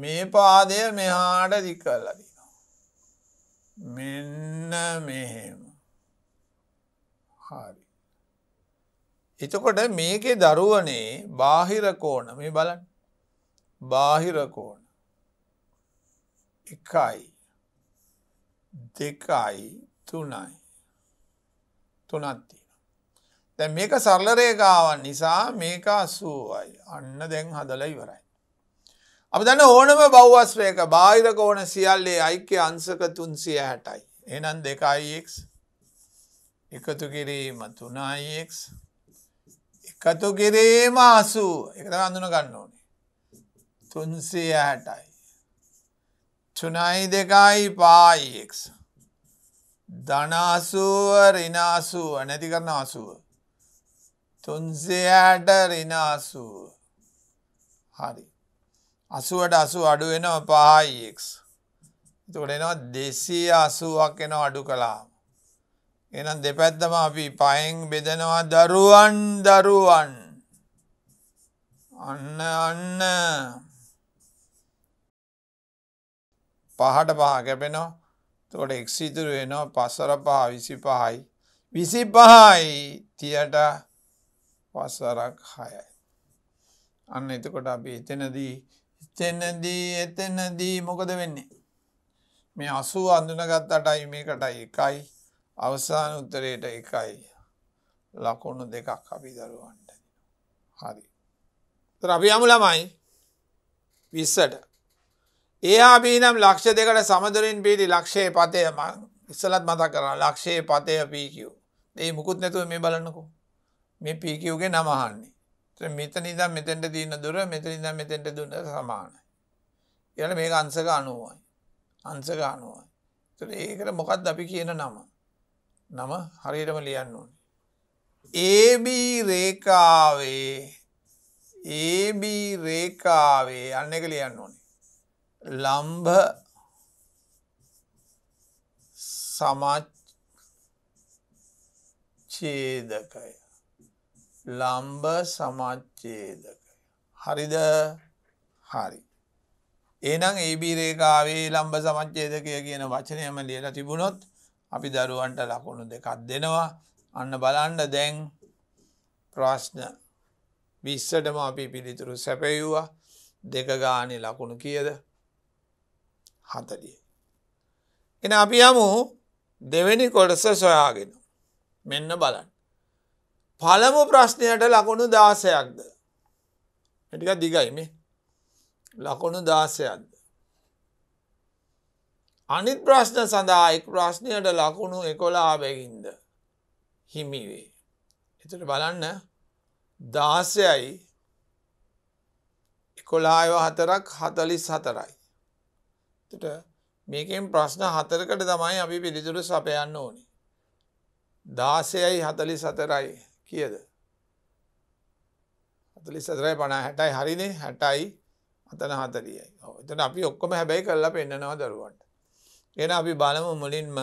මේ පාදය මෙහාට දික්කල්ලදී. මෙන්න මෙහෙම හාරි. එතකොට මේකේ දරුවනේ බාහිරකෝන මේ බලන් බාහිරකෝන එකයි දෙකයි තුනයි තුනත්ති. දැ මේක සරලරේකාවන් නිසා මේක අසුවයි අන්න දැන් හදල ඉවරයි. අපි දන්න ඕනම බෞවස්වයක බාහිරක ඕන සියල්ලේ අයික්‍ය අන්සක තුන්සිය හැටයි. එනන් දෙකයික් එකතු කිරීම තුනයික් එකතු කිරීම අසූ එකත අඳුන ගන්න ඕනේ. තුන්සිය හැටයි. තුනයි දෙකයි පායික් ධනාසුව රිනාසුව නැති කරන අසුව තුන්සයට රිනාසුව හරි අසුවට අසු අඩු වෙනව පායික් තුට එනවා දෙසී අසුවක් එන අඩු කලාම එනම් දෙපැත්තම අපි පයෙන් බෙදනවා දරුවන් දරුවන් අන්න අන්න පහට පහ කැපෙනවා තොට එක්සිතුරු වෙනවා පසර පහ විසි පහයි විසි පහයි තියට පසරක් හයයි. අන්න එතකොට අපි එතනදී එතනදී එතනදී මොකද වෙන්නේ. මේ අසුව අඳුනගත්තටයි මේකට එකයි අවසාන උත්තරයට එකයි ලකුණු දෙකක් අපි දරුවන්ට හරි. ්‍රපියමු ළමයි විස්සට ඒයා බීනම් ලක්ෂ දෙකට සමදුරින් පිටි ලක්ෂයේ පතය ඉස්සලත් මතක් කරන ලක්ෂයේ පතය පීකව් ඒ මුකුත් නැතුව මේ බලන්නකු මේ පීකව්ගේ නමහන්නේ මෙත නිදම් මෙතැට දීන්න දුර මෙත නිදම් මෙතෙන්ට දුන්න සමානයි යට මේක අන්සක අනුවයි අන්සක අනුවයි ඒකට මොකත් අපි කියන නම නම හරියටම ලියන්න ඕන ඒබී රේකාවේ ඒබී රේකාවේ අන්න එක ලියන්න ඕනේ ලම්භ සමච්ඡේදකය ලම්භ සමච්ඡේදකය හරිද හරි එහෙනම් AB රේඛාවේ ලම්භ සමච්ඡේදකය කියන වචනයම ලියලා තිබුණොත් අපි දරුවන්ට ලකුණු දෙකක් දෙනවා අන්න බලන්න දැන් ප්‍රශ්න 20ටම අපි පිළිතුරු සැපයුවා දෙක ගානේ ලකුණු කීයද හතරිය. එන අපි යමු දෙවැනි කොටස සොයාගෙන මෙන්න බලන්න. පළමු ප්‍රශ්නයට ලකුණු දාසයක්ද. ටික දිගයි මේ ලකුණු දාසයක්ද. අනිත් ප්‍රශ්න සඳහා එක් ප්‍රශ්නයට ලකුණු එකොලා බැගින්ද හිමිවේ. එතට බලන්න දාසයයි එකොලායව හතරක් හතලිස් හතරයි. තට මේකෙන් ප්‍රශ්න හතරකට තමයි අපි පිළිතුරු සපයන්න ඕනි. දාසයයි හතලි සතරයි කියද. හතලි සතරයි පණ හැටයි හරිනේ හැටයි අතන හතරියයි එතන අපි ඔක්කොම හැබැයි කරලා පෙන්න්නනවා දරුවන්ට. එන අපි බලමු මුලින්ම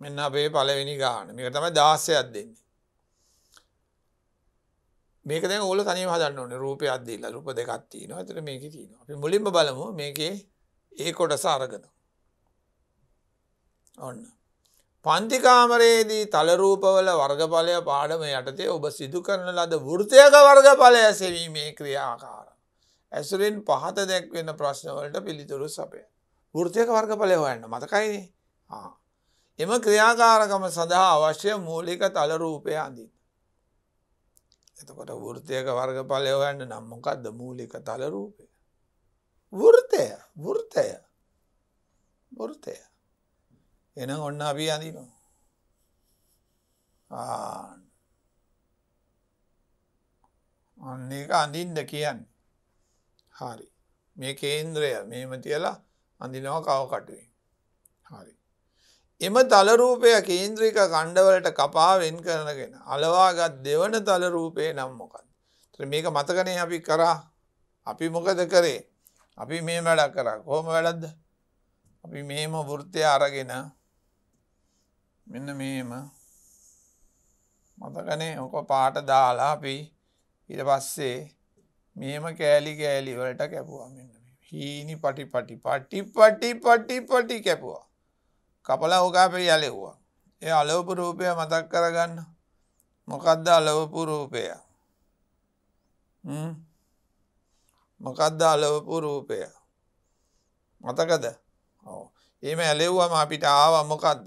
මෙන්න අපේ පලවෙනි ගාන මේක තම දාසයක් දෙන්නේ. මේක දැන් ඕල තනියම හදන්න ඕනේ රූපය අද්දීලා රූප දෙකක් තියෙනවා. ඒතර මේකේ තියෙනවා. අපි මුලින්ම බලමු මේකේ ඒ කොටස අරගෙන. ඔන්න. පන්ති කාමරයේදී තල රූපවල වර්ගඵලය පාඩම යටතේ ඔබ සිදු කරන ලද වෘත්තයක වර්ගඵලය සෙවීමේ ක්‍රියාකාර. ඇසුරින් පහත දැක්වෙන ප්‍රශ්නවලට පිළිතුරු සපය. වෘතියක වර්ගඵලය හොයන්න මතකයිනේ. එම ක්‍රියාකාරකම සඳහා අවශ්‍ය මූලික තලරූපය අඳින්. එතකොට වෘතයක වර්ගඵලය හොයන්න නම් මොකක්ද මූලික තල රූපය. වෘතය වෘතය වෘතය එන ඔන්න අපි අඳනවා ඔන්න එක අඳින්ද කියන්න හරි මේ කේන්ද්‍රය මෙම තියලා අඳිනව කව කටුවෙන් එම තලරූපය කේන්ද්‍රික කණ්ඩවලට කපා වෙන් කරනගෙන අලවාගත් දෙවන තලරූපය නම් මොකද. මේක මතකනේ අපි කරා අපි මොකද කරේ අපි මේ වැඩක් කරා කොහොම වැඩක්ද අපි මේම වෘත්තය අරගෙන මෙන්න මේම මතකනේ ඕක පාට දාලා අපි ඉට පස්සේ මේම කෑලි කෑලිවලට කැපුවා මෙන්න හීනි පටි පටි පටි පටි පටි පටි කැපුවා කපලා ඕකාපේ යලෙව්වා. ඒ අලවපු රූපය මතක් කරගන්න මොකක්ද අලවපු රූපය මොකක්ද අලවපු රූපය මතකද එම ඇලෙව්වම අපිට ආව මොකක්ද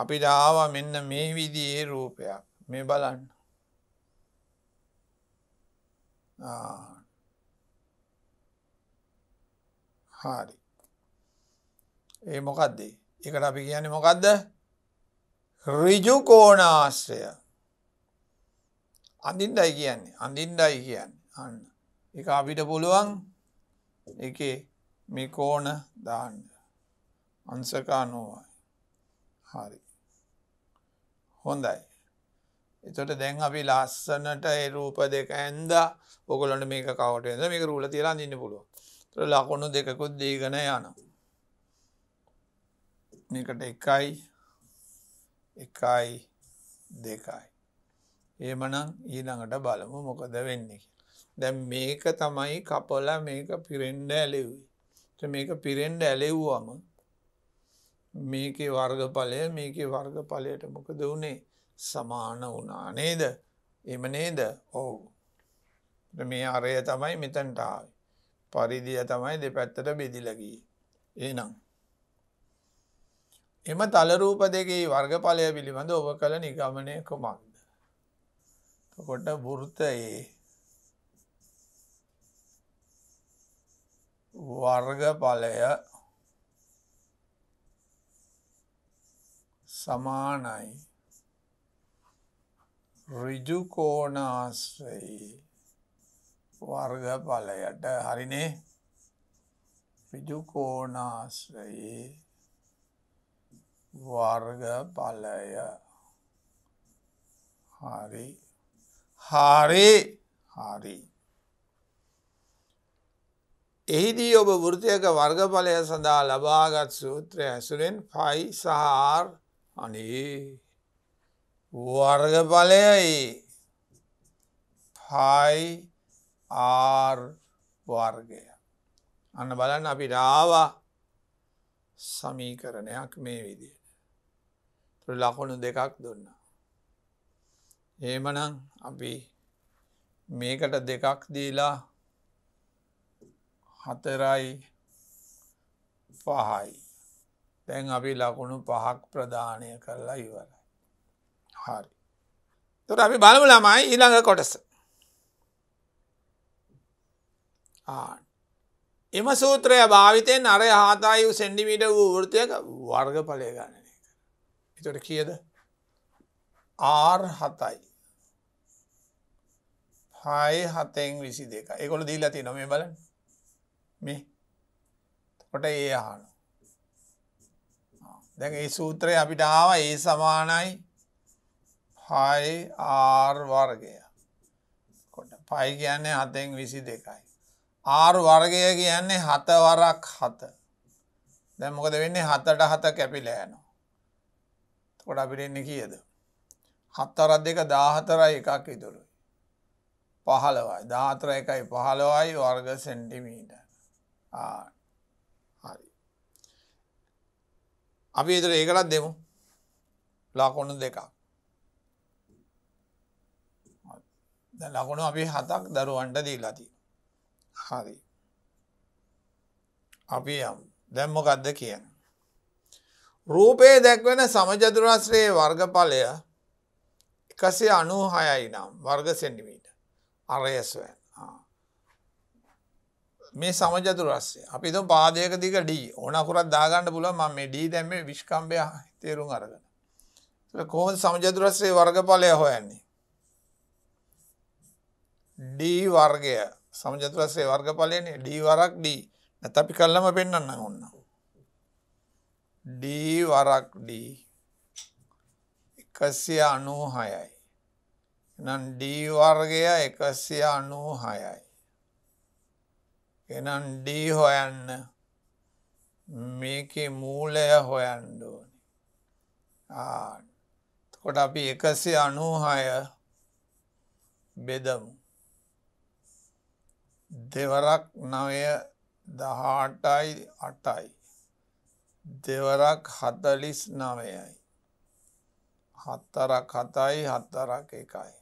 අපිට ආව මෙන්න මේ විදියේ රූපයක් මේ බලන්න හරි ඒ මොකක්දේ එකට අපි කියන්නේ මොකක්ද රිජුකෝනාශ්‍රය අඳින්ඩයි කියන්නේ අඳින්ඩයි කියන්න අන්න එක අපිට පුළුවන් එක මේ කෝන දාන්න අන්සකා නොවයි හරි හොඳයි එතොට දැන් අපි ලස්සනට රූප දෙක ඇන්ද ඔගොලට මේක කවට ඇද මේක රූල තිලා දින්න පුළුව ලකුණු දෙකකුත් දීගන යනවා මේකට එකයි එකයි දෙකයි. ඒමනං ඊළඟට බලමු මොකද වෙන්නේ. දැ මේක තමයි කපල මේක පිරෙන්ඩ ඇලෙවයි. මේක පිරෙන්ඩ ඇලෙව්වම මේක වර්ගඵලය මේක වර්ගඵලයට මොකද වුණේ සමාන වනා නේද එම නේද ඔවු මේ අරය තමයි මෙතැන්ටාව පරිදිය තමයි දෙ පැත්තට බෙදිලගී ඒනම් එම තලරූප දෙකේ වර්ගඵලය පිළිබඳ ඔබ කළ නිගමනය කුමක්ද. කොට බෘතයේ වර්ගඵලය සමානයි රිජුකෝනාශ්‍රයි වර්ගඵලයට හරිනේ රිජුකෝනාශ්‍රයේ වර්ග පලය හරි හරි හරි එහිදී ඔබ වෘතියක වර්ගඵලය සඳහා ලබාගත් සූත්‍රය ඇසුරෙන් පයි සහාර් අනේ වර්ගඵලයයි පයි ආර් වර්ගය අන්න බලන්න අපි රාවා සමීකරණයක් මේ විදිය. ලකුණු දෙකක් දුන්න. ඒමනං අපි මේකට දෙකක් දීලා හතරයි පහයි තැන් අපි ලකුණු පහක් ප්‍රධානය කරලා ඉවරයි. හරි. තුර අපි බලමු ළමයි ඊළඟ කොටස. එම සූත්‍රය භාවිතයෙන් අර හාතායු සෙන්ඩිමිට වූ වෘතියක වර්ගඵලය ගන්න. එතට කියද ආර් හතයි හය හතෙන් විසි දෙක එකොළ දී ලති නොමේ බල මේ කොට ඒ අහන දැන් ඒ සූත්‍රය අපිට ආව ඒ සමානයි හයි ආර් වර්ගය කොට පයි කියන්නේ හතෙන් විසි දෙකයි ආර් වර්ගය කියන්නේ හතවරක් හත දැමොකද වෙන්නේ හතට හත කැපිලෑනවා තොට අපිටෙන්නේ කියද. හත්තරත් දෙක දාහතරයි එකක් ඉතුරු. පහළවයි දාතර එකයි පහළවයි වර්ග සෙන්ටිමීට හරි. අපි ඉතුර ඒකටත් දෙමු ලකුණු දෙකක්. ලකුණු අපි හතක් දරුවන්ට දී ලති. හරි. අපි යම් දැම්මොකක්ද කියන්න. රූපයේ දැක්වෙන සමජදුරස්්‍රයේ වර්ගඵලය එකසේ අනු හයයි නම් වර්ග සෙන්ඩිමීට අරයස්වය මේ සමජදුරස්සේ අපි තු පාදයක දික ඩී ඕනකුරත් දාගන්න පුල ම මේ ඩී දැම්ම විශ්කම්බය තේරුම් අරගෙන කෝන් සමජදුරස්සේ වර්ගඵලය හොයන්නේ ඩී වර්ගය සමජතුරස්සේ වර්ගඵලයනේ ඩී වරක් ඩී නැතපි කල්ලම පෙන්න්න ඔන්නවා D වරක් D 196යි. එහෙනම් D වර්ගය 196යි. එහෙනම් D හොයන්න මේකේ මූලය හොයන්න ඕනේ. ආ එතකොට අපි 196 බෙදමු. දෙවරක් 9 18යි 8යි. දෙවරක් හතලිස් නවයයි. හත්තරක් හතයි හත්තරක් එකයි.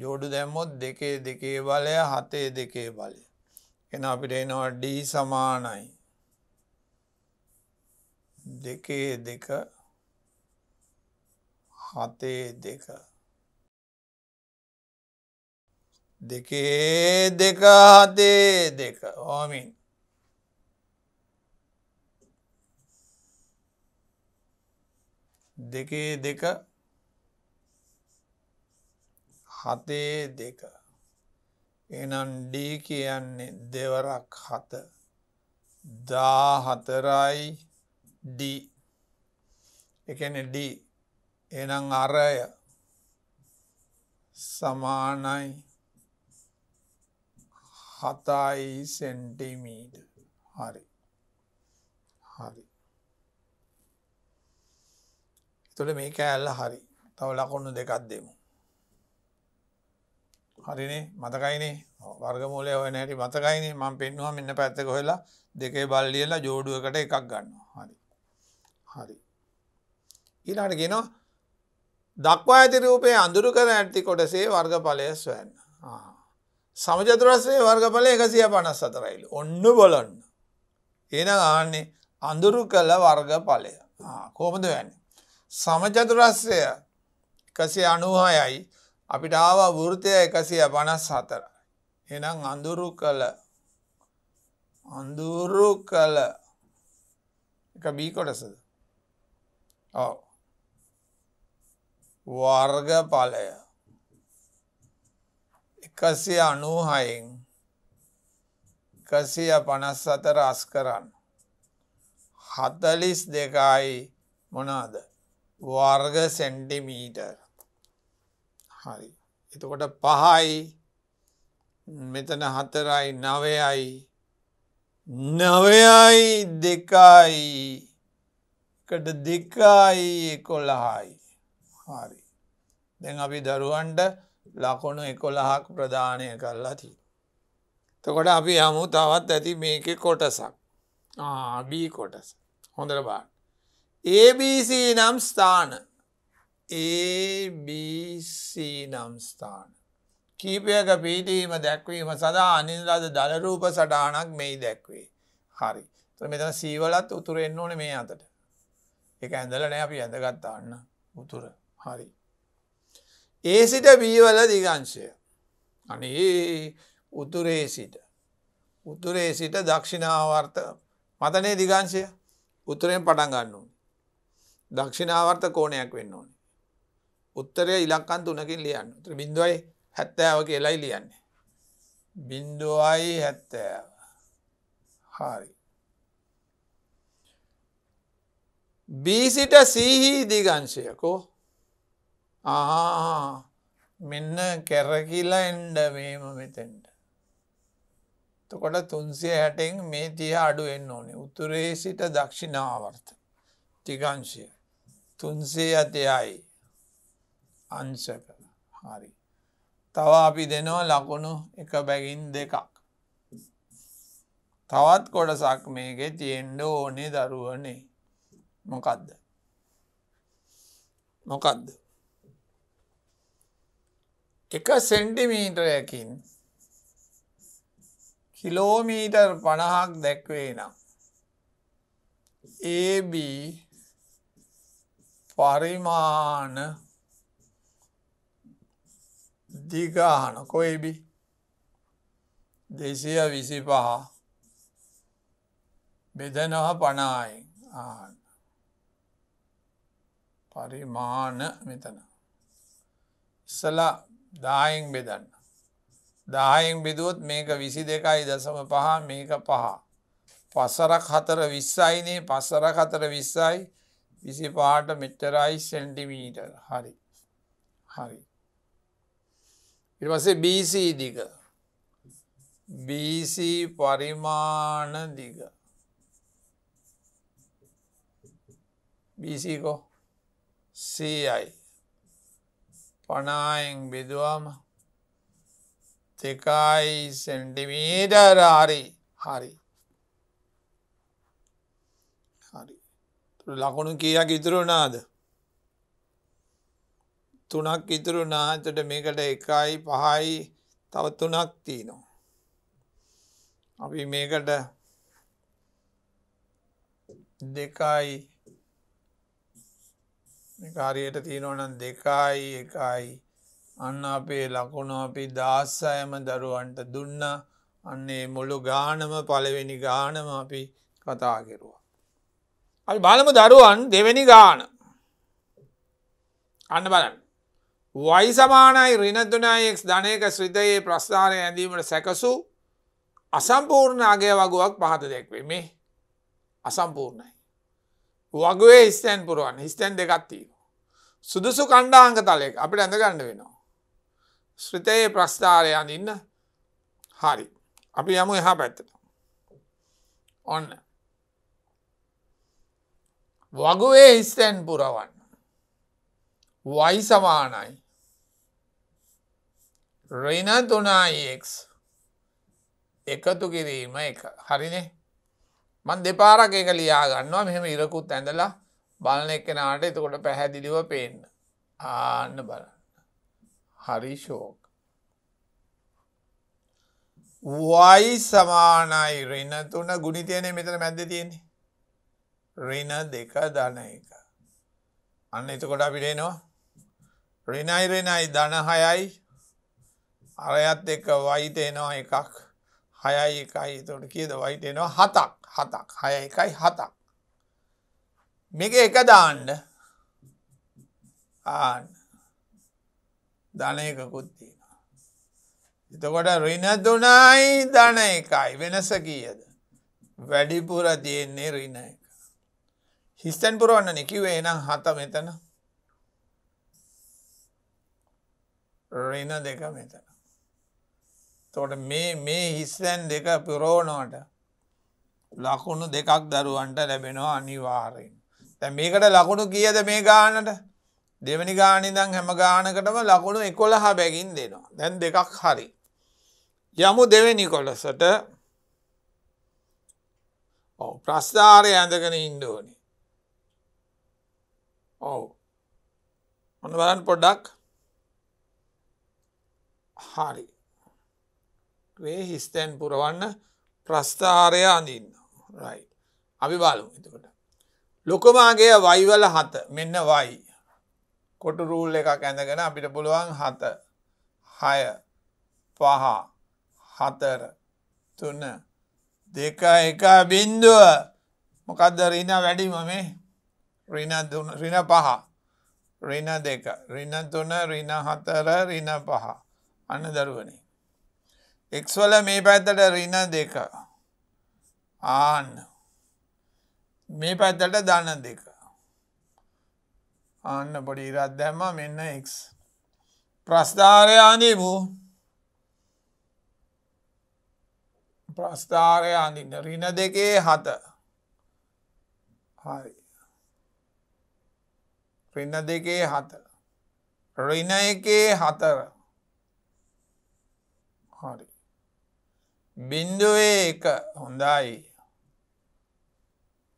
ජෝඩු දැම්මොත් දෙකේ දෙකේ බලය හතේ දෙකේ බලය. එන අපිට එනවා ඩී සමානයි. දෙකේ දෙක හතේ දෙක. දෙකේ දෙක හතේ දෙක ඕමින්. දෙකේ දෙක හතේ දෙක එනම් ඩ කියන්නේ දෙවරක් හත දා හතරයි ඩ එකන ඩ එනම් අරය සමානයි හතයි සෙන්ටිමීට හරි හරි තුළ මේ කෑල්ල හරි තව ලකුණු දෙකක් දෙමු. හරිනේ මතකයිනේ වර්ගමූලය ඔය නැටි මතකයිනේ මං පෙන්වා මෙන්න පැත්තක හොලා දෙකේ බල්ලියලා ජෝඩුවකට එකක් ගන්නවා හරි හරි ඊලාට කියනවා දක්වා ඇති රූපය අඳුරු කර ඇති කොටසේ වර්ගඵලය ස්වයන්න සමජතුරස්සේ වර්ගඵල එකසිය පනස් සතරයිල් ඔන්න බොලොන්න එන ආන්නේ අඳුරු කළ වර්ගඵලය කෝමද වැන්නේ සමචතුරස්්‍රය එකසිය අනුහයයි අපිට ආව වෘතය එකසිය පනස් හතර එනම් අඳුරු කළ අඳුරු කළ එක බීකොටසද ඔව වර්ග පලය එකසිය අනූහයින් එකසිය පනස් සතර අස් කරන්න හතලිස් දෙකයි මොනාද වර්ග සෙන්ටිමීටර් හරි එතකොට පහයි මෙතන හතරයි නවයයි නවයයි දෙකයි කට දෙකයි එකොල්ලහයි හරි දැන් අපි දරුවන්ට ලකුණු එකොළහක් ප්‍රධානය කරලා ති. තකොට අපි හමු තවත් ඇති මේක කොටසක් ආබී කොටස හොඳර බාට ABC නම් ස්ථාන ABC නම් ස්ථාන කීපයක පීටීම දැක්වීම සඳහා අනිල්ලද දළරූප සටහනක් මෙයි දැක්වේ හරි මෙතන සීවලත් උතුරෙන්න්න ඕන මේ අතට එක ඇඳල නෑ අපි ඇඳගත්තාන්න උතුර හරි ඒ සිට බීවල දිගංශය අනේ උතුරේ සිට උතුරේ සිට දක්ෂිණාවර්ත මතනේ දිගංශය උතුරෙන් පටන් ගන්නුන් දක්ෂිනාවර්ත කෝණයක් වෙන්න ඕනේ. උත්තරය ඉලක්කන් තුනකින් ලියන්න ත්‍ර බින්දුවයි හැත්තෑව කියලායි ලියන්නේ. බින්දුවයි හැත්තෑව හාරි. බීසිට සීහි දිගංශයකෝ මෙන්න කැරකිලා එන්ඩ මේම මෙතෙන්ට. තකොට තුන්සිය හැටෙන් මේ තිය අඩු එන්න ඕනේ උතුරේ සිට දක්ෂිනාවර්ත ටිකංශය. තුන්සේ ඇතයයි අංශක හරි තව අපි දෙනවා ලකුණු එක බැගින් දෙකක් තවත් කොටසක් මේකෙ තියෙන්ඩ ඕනේ දරුවනේ මොකක්ද මොකක්ද එක සෙන්ටිමීටරයකින් කිලෝමීටර් පණහක් දැක්වේ නම් AB පරිමාන දිගාන කොයිබි දෙසය විසි පහ බෙදනවා පනායි ආන්න පරිමාන මෙතන ඉස්සල දායිෙන් බෙදන්න දායිෙන් බෙදුවොත් මේක විසි දෙකයි දසම පහ මේක පහ පසරක් හතර විස්සයිනේ පසරක් හතර විස්සයි විසි පාට මෙච්චරයි සෙන්ටිමීට හරි හරි ඉවසේ BC දිග BC පරිමාණ දිග BCකෝ CI පනායෙන් බෙදවාම දෙකයි සෙන්ටිමීටර හරි හරි ලකුණු කියක් ඉතුරුණාද තුනක් ඉතුරුනාතට මේකට එකයි පහයි තව තුනක් තියනවා. අපි මේකට දෙකයි කාරයට තියෙනවනම් දෙකයි එකයි අන්න අපේ ලකුණු අපි දාස්සයම දරුවන්ට දුන්න අන්නේ මුළු ගානම පලවෙනි ගානම අපි කතාකිරුව. අපි බලමු දරුවන් දෙවැනි ගාන අන්න බලන්න. වයිසමානයි රිනතුනයික් ධනයක ශ්‍රිතයේ ප්‍රස්ථානය ඇඳීමට සැකසු අසම්පූර්ණ අගය වගුවක් පහත දෙක්වේ මේ අසම්පූර්ණයි. වගේ ස්තැන් පුරුවන් හිස්තැන් දෙකත්තිීම. සුදුසු කණ්ඩාංග තලෙක් අපිට ඇඳගන්න වෙනවා. ශ්‍රතයේ ප්‍රස්ථාරය අඳන්න හරි අපි යමු එහා පැත්තට ඔන්න වගුවේ හිස්තැන් පුරවන්න. වයි සමානයි. රින තුනායික් එකතු කිරීම එක හරිනේ මන් දෙපාරක් එක ලියා ගන්නවා මෙහෙම ඉරකුත් ඇඳලා බලන එක්කෙනාට එතකොට පැහැදිලිව පේන්න ආන්න බලන්න හරි ශෝක වයි සමානයි රින තුන ගුණිතයනේ මෙතන මැද්ද තියෙන්නේ රින දෙක ධන එක. අන්න එතකොට අපිටේනවා. රිනයි රෙනයි ධනහයයි අරයත් එක වයිතයනවා එකක් හයයි එකයි තොට කියද වයිටයනවා හතක් හතක් හය එකයි හතක්. මේක එක දාන්ඩ ආන්න ධනයකකුත්තින. එතකොට රින දුනයි ධන එකයි වෙනස කියද. වැඩිපුර තියෙන්නේ රින එක. හිස්තැන් පුරවන්න නිකිවේ එනම් හත මෙතන රින දෙක මෙතන තොට මේ මේ හිස්සැන් දෙක පුරෝණෝට ලකුණු දෙකක් දරුවන්ට ලැබෙනවා අනිවාරයෙන් තැ මේකට ලකුණු කියද මේ ගානට දෙවැනි ගානිදං හැම ගානකටම ලකුණු එකොළ හා බැගින් දෙනවා දැන් දෙකක් හරි යමු දෙවෙනි කොලසට ප්‍රස්ථාරය ඇඳගෙන ඉන්ඩෝනි ඕ ඔන්න බලන් පොඩ්ඩක් හරි වේ හිස්තැන් පුරවන්න ප්‍රස්ථාරය අඳන්න රයි අපි බලු එතකට ලොකමාගේ වයිවල හත මෙන්න වයි කොට රූල් එකක් ඇඳගෙන අපිට පුළුවන් හත හය පහ හතර තුන්න දෙක එක බින්දුව මොකක්දරන්න වැඩිම මේ රින රින පහ රින දෙක රින තුන රින හතර රින පහ අන්න දරුවනේ. එක්වල මේ පැත්තට රින දෙක ආන්න මේ පැත්තට දන දෙක ආන්න පොඩි ඉරත් දැම්ම මෙන්න එක් ප්‍රස්ථාරයානී වූ ප්‍රස්ථාරය අඳින්න රින දෙකේ හත හරි රින දෙකේ හතර රින එකේ හතර හරි බින්දුවේ එක හොඳයි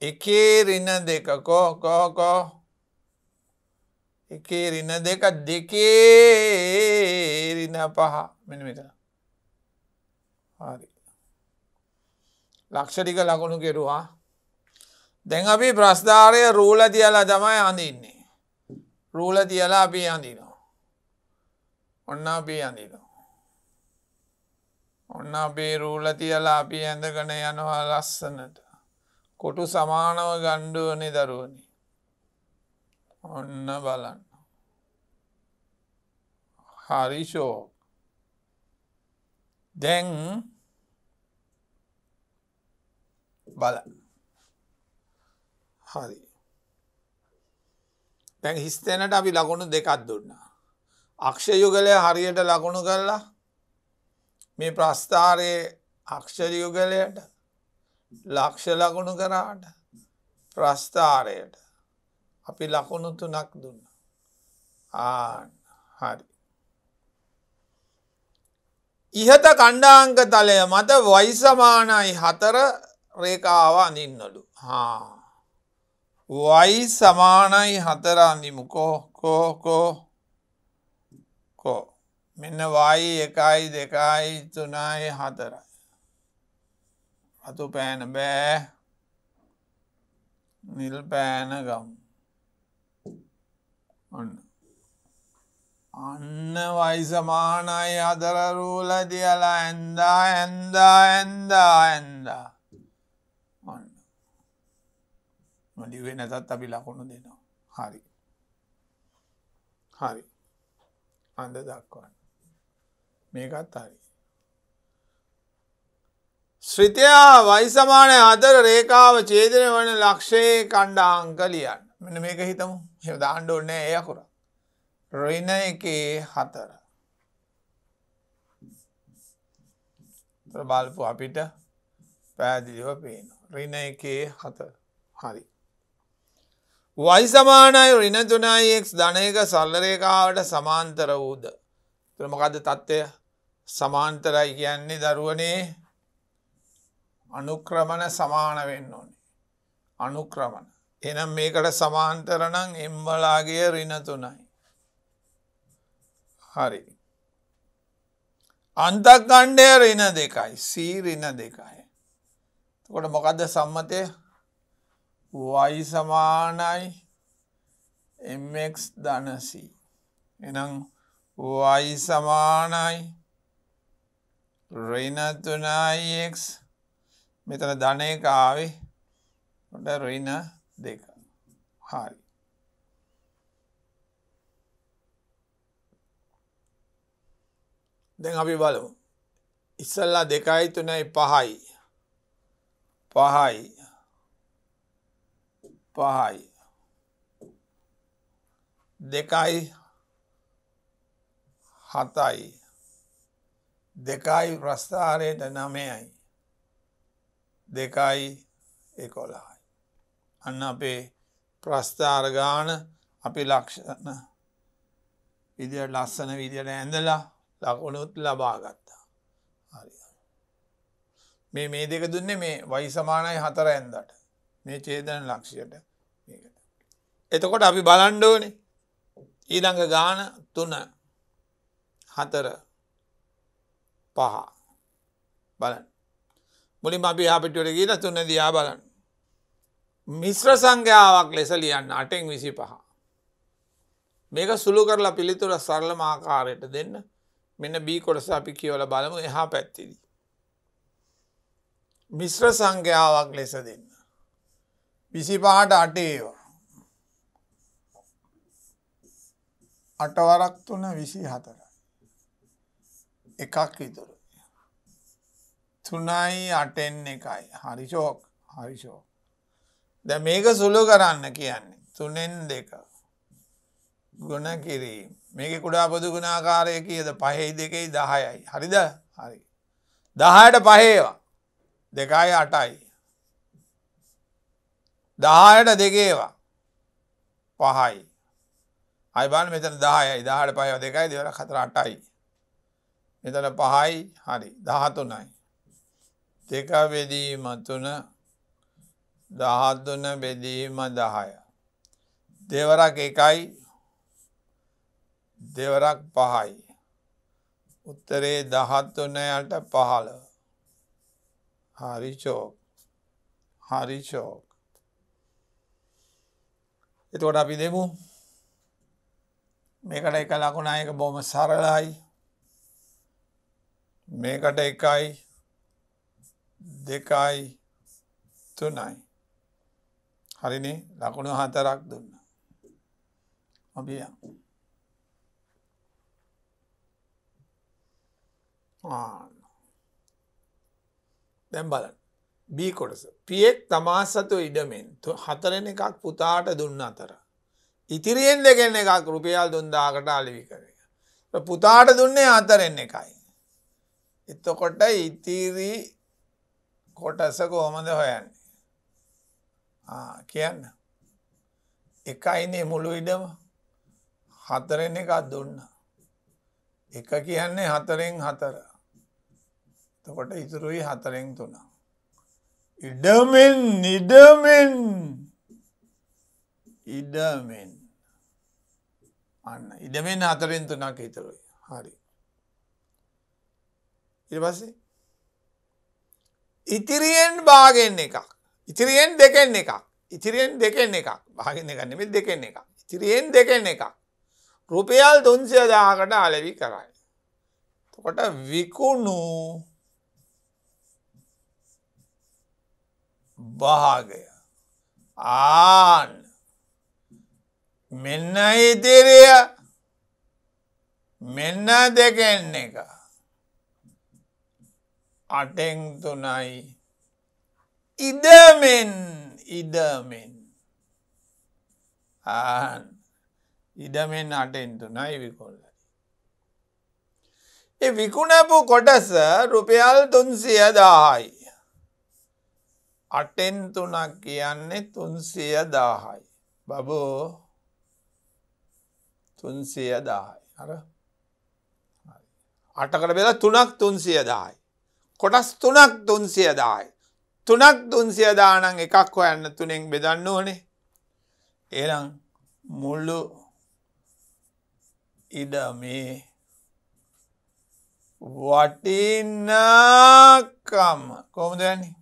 එකේ රින දෙක කෝ කෝකෝ එකේ රින දෙක දෙකේ රින පහ මෙනමට හරි ලක්ෂටික ලකුණු කෙරුවා දැන් අපි ප්‍රස්ධාරය රූල තියලා තමයි අඳන්නේ රූල තියලා අපේ අඳනවා. ඔන්න අපේ අඳනවා. ඔන්න අපේ රූල තියලා අපි ඇඳගන යනවා ලස්සනට. කොටු සමානව ගණ්ඩුවනේ දරුවනි. ඔන්න බලන්න. හරිෂෝ දැන් බල හරි තැන් හිස්තැනට අපි ලකුණු දෙකක් දුන්නා. අක්ෂයුගලය හරියට ලකුණු කරලා මේ ප්‍රස්ථාරයේ අක්ෂරයුගලයට ලක්ෂ ලකුණු කරාට ප්‍රස්ථාරයට අපි ලකුණු තුනක් දුන්න ආන්න හරි. ඉහත කණ්ඩාංග තලය මත වයිසමානයි හතර රේකාව අඳින්නලු හා. වයි සමානයි හතර අඳිමුකෝ කෝකෝ කෝ මෙන්න වයි එකයි දෙකයි තුනයි හතරයි රතු පෑන බෑ නිල් පෑන ගම් ඔන්න අන්න වයිසමානයි අදර රූල දියලා ඇන්දා ඇන්දා ඇන්දා ඇන්දා මලිවේ නැතත් අපි ලකුණු දෙනවා හරි හරි අඳ දක්වන්න මේකත් හරි ශ්‍රතියා වයිසමානය අතර රේකාව චේදන වන ලක්ෂයේ කණ්ඩාංකලියන් මෙන මේක හිතමු හෙ දාණ්ඩ ඔන්න ඒයකුර රොයින එකේ හතර බලපු අපිට පැදිලිව පේන රින එකේ හත හරි වයිසමානයි රින තුනයික් ධනයක සල්ලරේකාවට සමාන්තර වූද. ත්‍රමකද තත්ත්වය සමාන්තරයි කියන්නේ දරුවනේ අනුක්‍රමණ සමාන වෙන්න ඕනේ. අනුක්‍රමණ. එනම් මේකට සමාන්තරනං එම්මලාගේ රිනතුනයි. හරි. අන්තක්කණ්ඩය රින දෙකයි සීරින දෙකයි. කොට මොකද සම්මතය වයි සමානයි එක් ධනසී එනම් වයි සමානයි රිනතුනයික් මෙතන ධනය කාවේ ොට රින දෙක හරි දැන් අපි බලමු ඉස්සල්ලා දෙකයි තුනයි පහයි පහයි පහයි දෙකයි හතයි දෙකයි ප්‍රස්ථාරයට නමයයි දෙකයි එකොළහයි අන්න අපේ ප්‍රස්ථාර්ගාන අපි ලක්ෂණ විදිට ලස්සන විදියට ඇඳලා ලකුණුත් ලබාගත්තා හරි මේ මේ දෙක දුන්නේ මේ වයි සමානයි හතර ඇන්දට මේ චේදන ලක්ෂයට එතකොට අපි බලන්ඩෝනේ ඊළඟ ගාන තුන හතර පහ බලන් මුලින් අපි අපිටට ගීල තුන්න දයා බලන් මිශ්‍ර සංඝ්‍යාවක් ලෙස ලියන්න අටෙන් විසි පහ මේක සුළු කරලා පිළිතුර සරල මාකාරයට දෙන්න මෙන්න බී කොටස අපි කියවල බලමු එහා පැත්තිදී. මිශ්‍ර සංඝ්‍යාවක් ලෙස දෙන්න. විසිපාට අටේවා අටවරක් තුන විසි හතර එකක් විතුර තුනයි අටෙන් එකයි හරිශෝක් හරිශෝ ද මේක සුළු කරන්න කියන්නේ තුනෙන් දෙක ගුණ කිරීම මේක කුඩා පොදු ගුණාකාරය කියද පහෙහි දෙකයි දහයයි හරිද හරි දහයට පහේවා දෙකයි අටයි දහයට දෙකේවා පහයි අයි බාල මෙතන 10යි 18 5 2යි දෙවර 4 8යි මෙතන 5යි හරි 13යි දෙක බෙදීම 3 13 බෙදීම 10 දෙවරක් 1යි දෙවරක් 5යි උත්තරේ 13යට 15 හරි චෝක් හරි චෝක් එතකොට අපි දෙමු මේකට එක ලකුණයක බොම සරලයි මේකට එකයි දෙකයි තුනයි හරිනේ ලකුණු හතරක් දුන්න ඔබිය දැම් බල බී කොටස පියෙක් තමා සතු ඉඩමෙන් හතරෙන එකක් පුතාට දුන්න අතර ඉතිරියෙන් දෙකෙන් එකක් රුපියල් දුන්දාකට අලිවි කරේ පුතාට දුන්නේ අතරෙන් එකයි එතකොට ඉතිරි කොටස කොහොමද හොයන්නේ කියන්න එකයිනේ මුළු ඉඩම හතරෙන් එකක් දුන්න එක කියන්නේ හතරෙන් හතර තකොට ඉතුරුයි හතරෙන් තුනා ඉඩමෙන් නිඩමෙන් ඉඩමෙන් අන්න ඉඩමෙන් අතරෙන් තුනක් හිතරුයි හරි ඉරිපස්සේ ඉතිරියෙන් බාගෙන් එකක් ඉතිරියෙන් දෙකෙන් එකක් ඉතිරියෙන් දෙකෙන් එකක් භාගෙන් එකන්නෙමි දෙකෙන් එකක් ඉතිරියෙන් දෙකෙන් එකක් රුපියල් තුන්සියදාකට අලවි කරයි. තකොට විකුණු භාගය ආන්න මෙන්න ඉතිරිය මෙන්න දෙක එන්න එක අටෙන් තුනයි ඉදමෙන් ඉදමෙන් ඉඩමෙන් අටෙන් තුනයි විකොල්ලයි. එ විකුණපු කොටස රුපියල් තුන්සිය දාහයි. අටෙන් තුනක් කියන්නේ තුන්සිය දාහයි. බබෝ තුන්සිය දායි අර අටකට බෙල තුනක් තුන්සිය දායි. කොටස් තුනක් තුන්සිය දායි. තුනක් තුන්සිය දානං එකක් හොයන්න තුනෙන් බෙදන්න ඕනේ එනම් මුල්ලු ඉඩ මේ වටිනාකම් කොමදන්නේ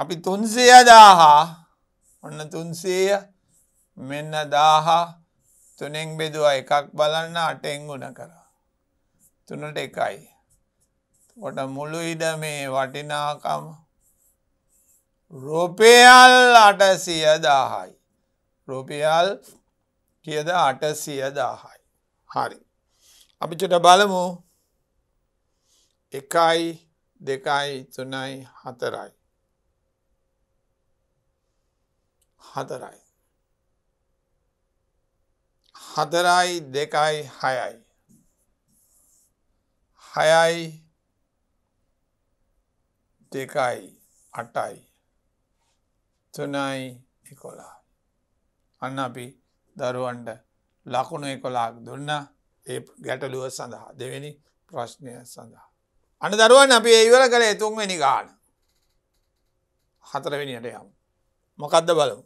අපි තුන්සය දාහා ඔන්න තුන්සය මෙන්න දාහා තුනෙන් බෙදවා එකක් බලන්න අටෙන් ගුණ කරා. තුනට එකයි. කොට මුළු ඉඩ මේ වටිනාකම රුපියල් අටසිය දාහයි. රුපියල් කියද අටසිය දාහයි. හරි. අපි චුට බලමු එකයි දෙකයි තුනයි හතරයි. හතරයි. හතරයි දෙකයි හයයි. හයයි දෙකයි අටයි තුනයි එකොලා. අන්න අපි දරුවන්ට ලකුණු එකොලාක් දුන්න ඒ ගැටලුව සඳහා දෙවෙනි ප්‍රශ්නය සඳහා. අන දරුවන් අපි ඒවල කළ එතුන්වෙනි ගාන හතරවෙනියට යම් මොකක්ද බලමු.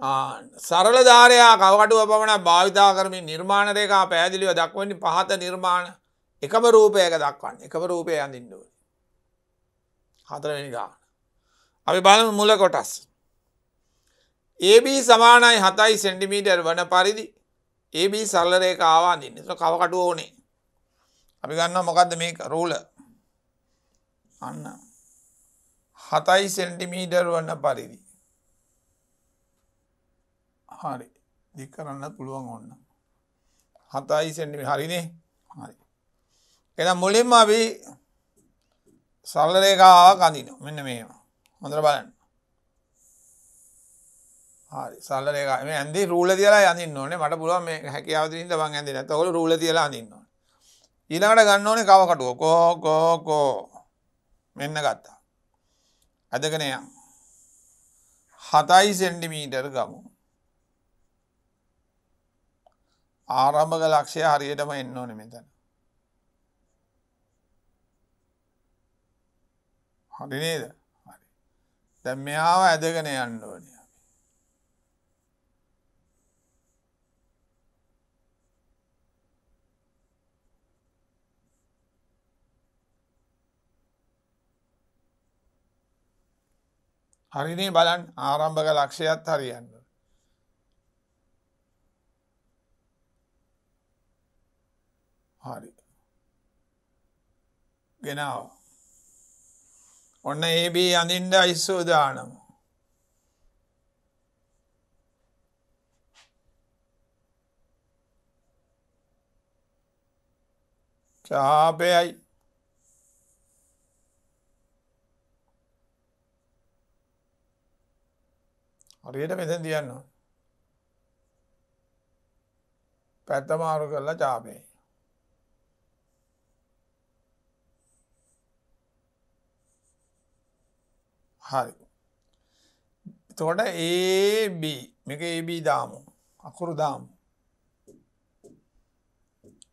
සරලධාරයා කවටුව පමණ භාවිතා කරමින් නිර්මාණරයකා පැදිලිව දක්වනි පහත නිර්මාණ එකම රූපයක දක්වන්න එකම රූපය අඳින්නුව. හතරවෙනි ගාන. අපි බල මුල කොටස්. AB සමානයි හතයි සෙන්ටිමීටර් වන පරිදි AB සල්ලරයක ආවාදින්න කවකටුව ඕනේ. අපි ගන්න මොකක්ද මේ රූල අන්න හතයි සෙන්ටිමීටර් වන්න පරිදි හරි දික් කරන්න පුළුවන් ඔන්න හතයි සෙන්ටිමි හරිනේ හරි එනම් මුලින්ම අපි සල්ල රේඛාවක් අඳිනවා මෙන්න මේවා හොඳට බලන්න හරි සල්ල රේඛාව මේ ඇඳේ රූල තියලා අඳින්න ඕනේ මට පුළුවන් මේ හැකියාව දිනින්ද මං ඇඳේ නැත්නම් ඔයගොල්ලෝ රූල තියලා අඳින්න ඕනේ ඊළඟට ගන්න ඕනේ කව කටුව කෝ කෝ කෝ මෙන්න ගත්තා අදගෙන යම් 7 සෙන්ටිමීටර් ගමු ආරම්භක ලක්ෂය හරියටම එන්න ඕන මෙතන. හරිනේද හරි දැ මෙයාව ඇදගෙන යන්න ඕනිය. හරිනේ බලන් ආරම්භක ලක්ෂයත් හරියන්න. හරි. ගෙනාව. ඔන්න ඒබී අඳින්ඩ අයිස්සෝදානම. ශාපයයි හරියට මෙතැන් තියන්නවා පැත්ත මාරු කරලා චාපයයි හරි තොට AB මේක AB දාමු අකුරු දාමු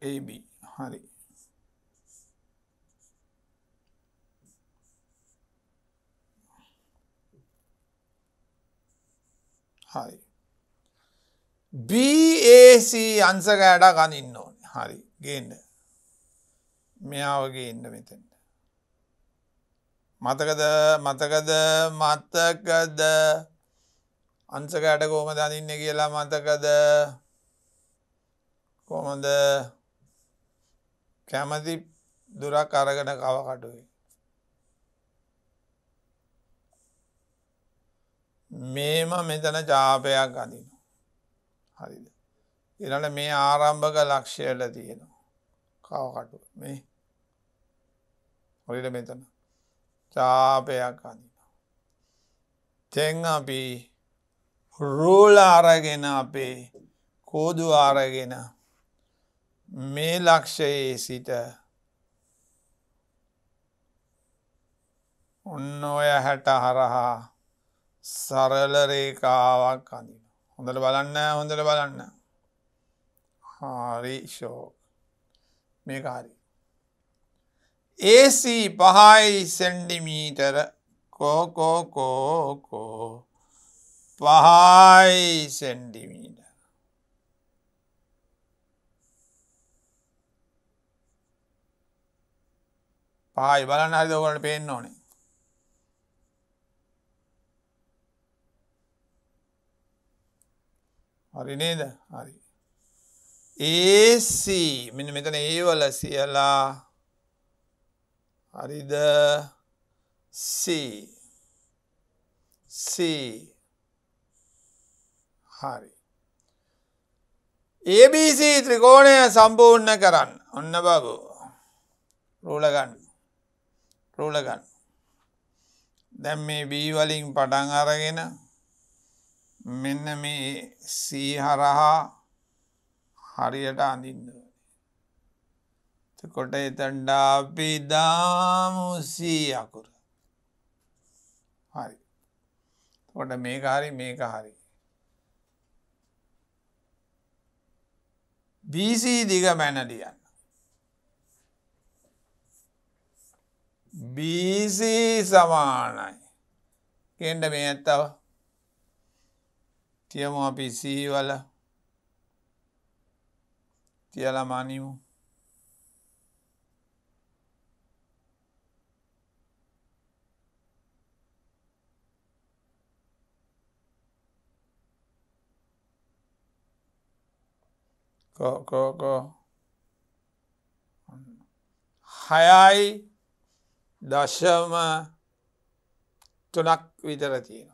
AB හරි හරි BAC අන්සකෑඩා ගනින්න ඕන හරි ගන්න මෙයාාවගේ ඉන්න මෙතැන මතකද මතකද මතකද අන්සකයට කෝමද අඳන්න කියලා මතකද කොමද කැමති දුරක් අරගෙන කවකටුයි මේම මෙතන ජාපයක් අඳන හරිද ඉරට මේ ආරම්භක ලක්ෂයට තියෙනවා කවකටු මේ හොරිට මෙතන ස්ථාපයක් අඳිනවා. තැන් අපි රූල අරගෙන අපේ කෝදු අරගෙන මේ ලක්ෂයේ සිට ඔන්න ඔය හැට හරහා සරලරේකාවක් අඳින. හොඳට බලන්න හොඳට බලන්න. හාරි ශෝක මේ කාරි. ඒසී පහයි සෙන්ඩිමීටර කෝකෝකෝකෝ පහයි සෙන්ඩිමීට පහයි බලන්න හරි දෝකට පේෙන් ඕනේ හරි නේද හරි ඒසී මෙ මෙතන ඒවල සියලා හරිද සී හරි ABC ත්‍රිකෝණය සම්පූර්ණ කරන්න ඔන්න බබු රූලගන්න රූලගන්න දැම් මේ බීවලින් පටන් අරගෙන මෙන්න මේ සීහරහා හරියට අඳින්න කොට එතන්ඩ අපි දාමුසී අකුර හරි කොට මේක හරි මේක හරි බීසි දිග මැනඩියන්න බීසි සමානයි කෙන්ඩ මේ ඇත්තව තියමු අපි සීවල තියල මනිමු go go go හයයි දශම තුනක් විතර තියෙනවා.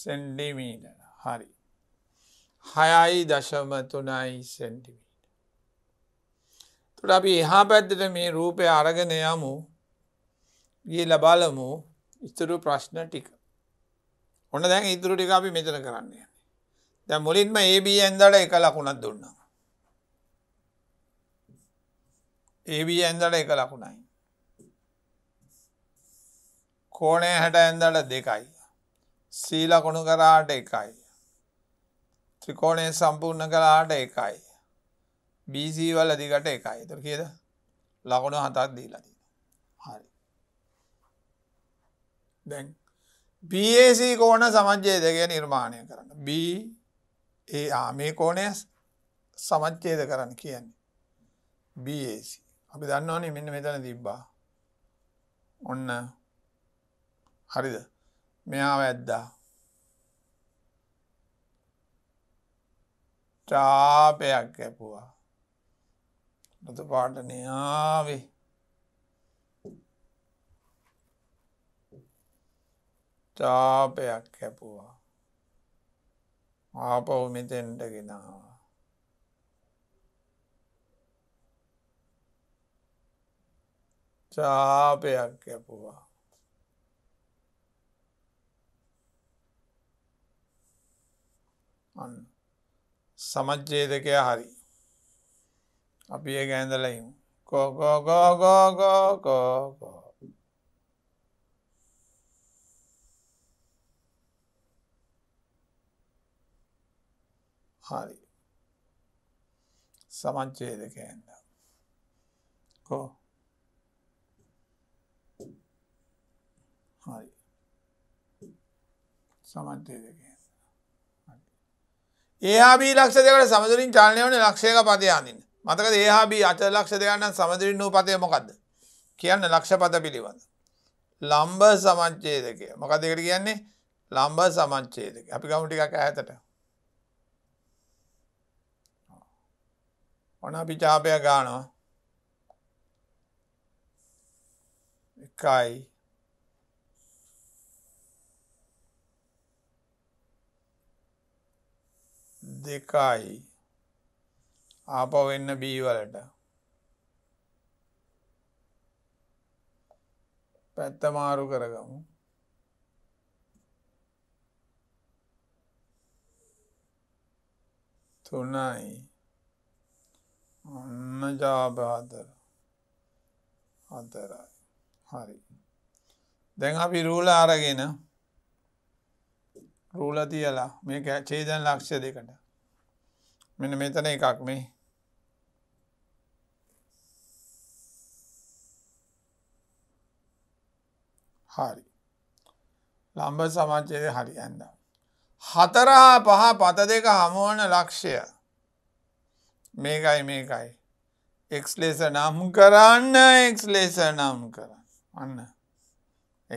සෙන්ඩිමීට හරි හයයි දශම තුනයි සෙන්ටිමීට. තුට අපි එහා පැත්තට මේ රූපය අරගෙන යමු ගිය ලබලමු ඉතුරු ප්‍රශ්න ටික. ඔන්න දැන් ඉතුරු ටික අපි මෙතන කරන්න යන්නේ. දැන් මුලින්ම AB ඇන්දට එක ලකුණක් දුන්නා. AB ඇන්දට එක ලකුණයි. කෝණය 60 ඇන්දට දෙකයි. C ලකුණු කරාට එකයි. ත්‍රිකෝණය සම්පූර්ණ කළාට එකයි. BC වල දිගට එකයි. ඒතර කීයද? ලකුණු හතක් දීලා තියෙනවා. හරි. දැන් BAC කෝන සමජ්‍යයදක නිර්මාණය කරන්න B ඒ ආමේ කෝනය සමච්චේද කරන්න කියන්නේ BAC අපි දන්නවනේ මෙන්න මෙතන තිබ්බා ඔන්න හරිද මෙයා වැද්දා ටාපයක් ඇපුවා නුතු පාට නයාාවේ චාපයක් කැපුවා. ආපව් මෙතෙන්ට ගෙනවා. චාපයක් කැපුවා. අන්න සමජ්ජේදකය හරි අපි ඒ ගැඳලයිම් කෝකෝගෝගෝගෝකෝකෝ හරි සමංචේද කෑන්න කෝ හරි සමන්තේදක ඒහාබී ලක්ෂ දෙකට සමදුරින් චාලනය වන ලක්ෂයක පතය අන්න මතක ඒහාබී අච ලක්ෂ දෙයන්න සමදුරින් වූ පතය මොකක්ද කියන්න ලක්ෂ පත පිළිබඳ. ලම්බ සමංචේදකය මොකදකට කියන්නේ ලම්බ සමංචේදක අපි කමුටිකක් ඇතට ඔන අපි චාපය ගානවා එකයි දෙකයි ආපහු එන්න B වලට පැත්ත මාරු කරගමු තුනයි අන්නජාබාදර අතරයි හරි දැන් අපි රූල අරගෙන රූල තියලා මේ චේදන් ලක්ෂ දෙකට මෙන මෙතන එකක් මේ හරි ලම්බ සමාජයේ හරි ඇඳ හතරහා පහ පත දෙක හමුවන ලක්ෂය මේකයි මේකයි එක්ස් ලෙස නම් කරන්න එක්ස් ලෙස නම් කරන්න අන්න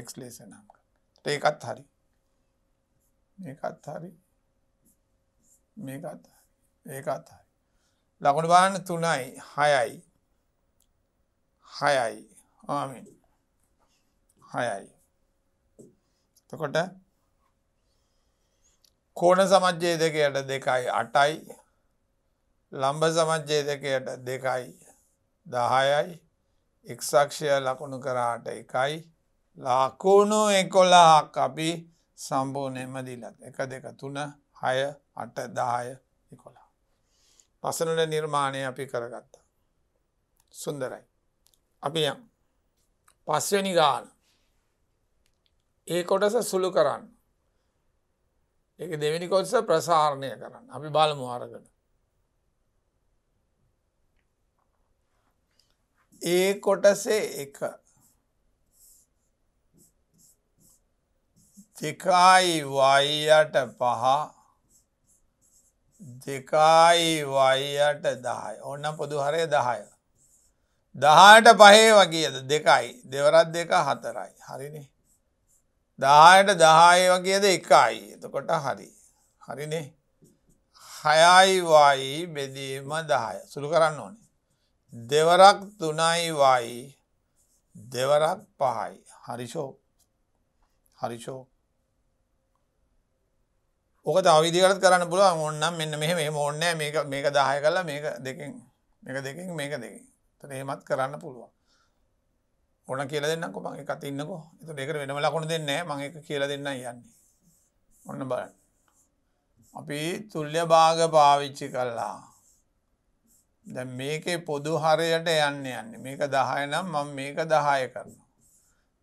එක්ස් ලෙස නම් ඒකත් හරි ඒකත් හරි මේකත් ඒකත් හරි ලකුණු බාන තුනයි හයයි හයයි ආමින් හයයි තකොට කෝන සමජ්‍යය දෙකයට දෙකයි අටයි ලම්බ සමච්ජේදකයට දෙකයි දහයයි එක්සක්ෂය ලකුණු කරාට එකයි ලාකුණු එකොලාහක් අපි සම්බෝනයම දීලත් එක දෙක තුන හය අට දාය එකොලා. පසනට නිර්මාණය අපි කරගත්තා. සුන්දරයි. අපි යම් පස්වනි ගාන ඒ කොටස සුළු කරන්න. එක දෙවිනි කොටස ප්‍රසාරණය කරන්න අපි බලමු අරගෙන. ඒ කොටසේ එක දෙකයි වයියට පහ දෙකයි වයියට දහයි ඔන්න පොදු හරය දහය දහට පහේ වගේද දෙකයි දෙවරත් දෙක හතරයි හරිනේ දායට දහය වගේද එකයි එතකොට හරි හරිනේ හයයිවායි බෙදීම දහය සුළු කරන්න ඕනේ දෙවරක් තුනයිවයි දෙවරක් පහයි හරිෂෝ හරිෂෝ ඕක තවිදිකරත් කරන්න පුළුව ඔන්නම් මෙන්න මෙහ මේ ඕන්නෑ මේක දාහය කල්ලා මේක දෙකින් එක දෙකින් මේක දෙකින් තනේමත් කරන්න පුළුවන් ඕන කියල දෙන්න කොමන් එකත් ඉන්නකෝ එතු දෙකට වෙනම ලකුණු දෙන්න මං එක කියල දෙන්න යන්නේ ඔන්න බලන්න අපි තුල්්‍ය භාග පාවිච්චි කල්ලා දැ මේකේ පොදු හරයට යන්න යන්න මේක දහය නම් මං මේක දහය කරන්න.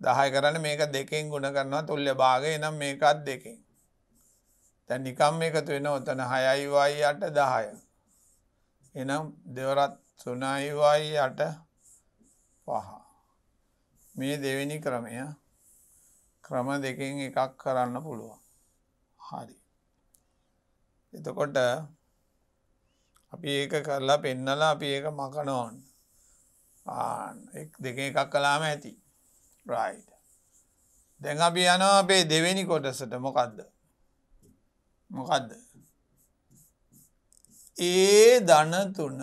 දහය කරන මේක දෙකින් ගුණ කරනවා තුල්ල භාග නම් මේකත් දෙකින්. තැ නිකම් එකතු වෙන ඔතන හයයිවායි අට දහය. එනම් දෙවරත් සුනයිවායි අට පහ. මේ දෙවෙනි ක්‍රමය ක්‍රම දෙකින් එකක් කරන්න පුළුවන්. හරි. එතකොට අපි ඒක කරලා පෙන්නලා අපි ඒක මකනෝන් දෙක එකක් කලාම ඇති රයි් දැන් අපි යනවා අපේ දෙවෙනි කොටසට මොකක්ද මොකක්ද ඒ ධනතුන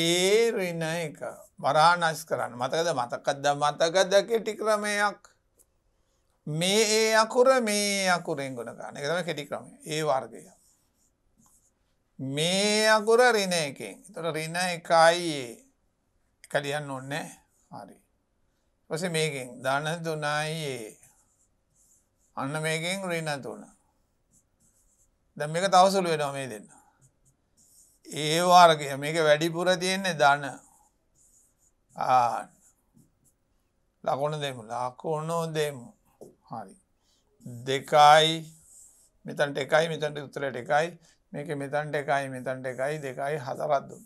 ඒ රෙන එක බරානස් කරන්න මතකද මතකද මතකද කෙටි ක්‍රමයක් මේ ඒ අකුර මේ අකුරෙන් ගුණ කරන්න එකතම කෙටි ක්‍රමය ඒ වර්ගයක් මේ අකුර රින එකෙන් තොට රින එකයි එක ලියන්න ඔන්න හරි පස මේකින් ධන තුනයියේ අන්න මේකින් රින තුන දැම් මේක තවසුළු වෙනවා මේ දෙන්න ඒවාර්ගය මේක වැඩිපුර තියෙන්නේ ධන ලකුණ දෙමු ලකුණෝ දෙමු හරි දෙකයි මෙතන්ට එකයි මෙතන්ට උත්තරට එකයි මේක මෙතන්ට එකයි මෙතන්ට එකයි දෙකයි හතරත්දු.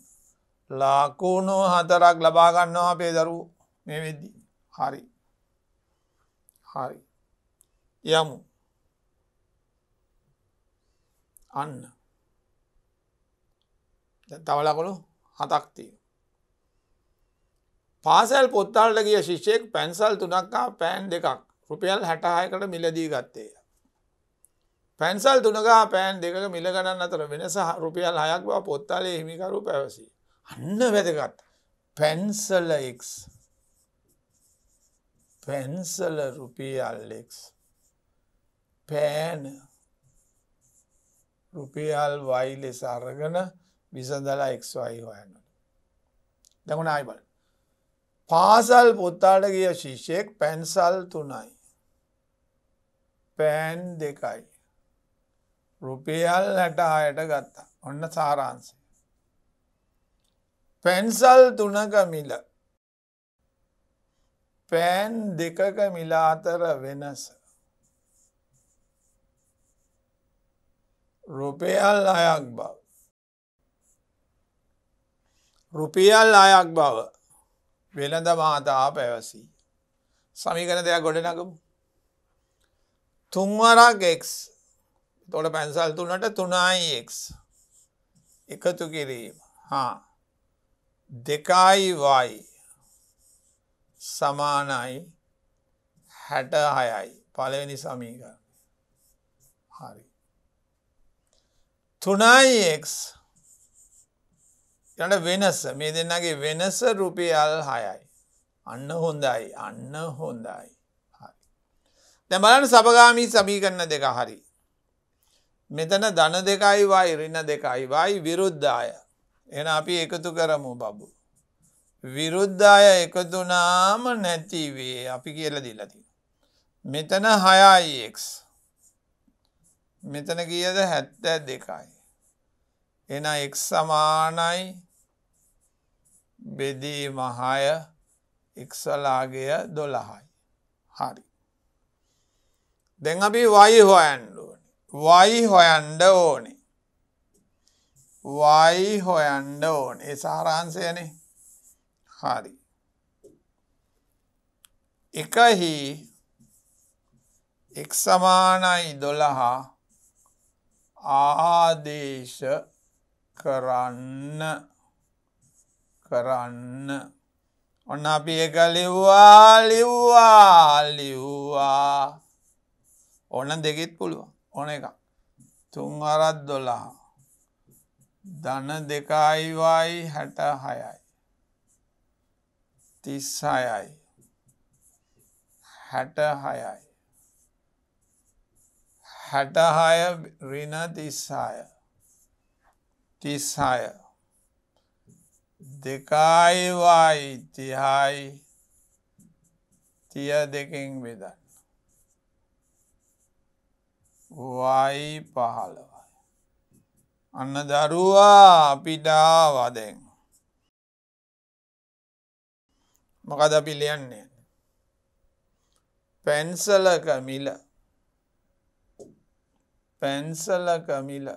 ලාකුණු හතරක් ලබාගන්නවා අපේ දරු මේ වෙද්දි හරි හරි යමු අන්න තවලකොළු හතක්තිය. පාසැල් පොත්තල්ට ගිය ශිෂ්‍යයෙක් පැන්සල් තුනක්කා පෑන් දෙකක් රුපියල් හැටහයකට මිලදී ගත්තේ. පැන්සල් තුනගා පෑන් දෙක මිල ගණන් අතර වෙනස රුපියල් හයක් බව පොත්තාලේ හිමිකරු පැවසී. අන්න වැදගත් පැන්සල එක් පැන්සල රුපියල්ලෙක් පෑන රුපියල් වයි ලෙස අරගන විසඳලා එක්වයි හොයන්න. දැගුණ අයිබල. පාසල් පොත්තාට ගිය ශිෂයෙක් පැන්සල් තුනයි. පෑන් දෙකයි. රුපියල් හැටහායට ගත්තා ඔන්න සාරාන්සේ. පැන්සල් තුනක මිල පෑන් දෙකක මිලාතර වෙනස. රුපියල් අයක් බව. රුපියල් අයක් බව වෙළඳ මාතා පැවසී. සමීකන දෙයක් ගොඩනකමු. තුන්වරක් එක්ස් තොට පැන්සල් තුනට තුනයික් එකතු කිරීම හා දෙකයිවයි සමානයි හැට හයයි පලවෙනි සමීකරණ හරි තුනයික් යට වෙනස මේ දෙන්නගේ වෙනස රුපියල් හයයි අන්න හොඳයි අන්න හොඳයි දැ බලන සපගාමී සමී කරන දෙක හරි මෙතන ධන දෙකයි වයි රින්න දෙකයි වයි විරුද්ධාය එන අපි එකතු කරමු බබු. විරුද්ධාය එකතුනාම නැතිවේ අපි කියල දීලති. මෙතන හයයික් මෙතන කියද හැත්තැ දෙකයි. එන එක් සමානයි බෙදී මහාය එක්සලාගය දොළහයි හරි. දෙන් අපි වයි හොයන්ඩුව වයි හොයන්ඩ ඕනේ වයි හොයන්ඩ ඕන ඒ සාරාන්සයනේ හරි එකහි එක් සමානයි දොළහා ආදේශ කරන්න කරන්න ඔන්න අපි එක ලිව්වා ලිව්වා ලිව්වා ඕන දෙගෙත් පුළුවන් ඕන එක තුන්වරත් දොලා දන දෙකයිවායි හැට හයයි තිස් හයයි හැට හයයි හැටහය රින තිස්සාය තිස්සාය දෙකයිවායි තිහායි තිය දෙකින් වෙදන්න වයි පහළවයි. අන්න දරුවා අපිටා වදෙන්. මොකද අපි ලියන්නේ. පැන්සලක මිල පැන්සලක මිල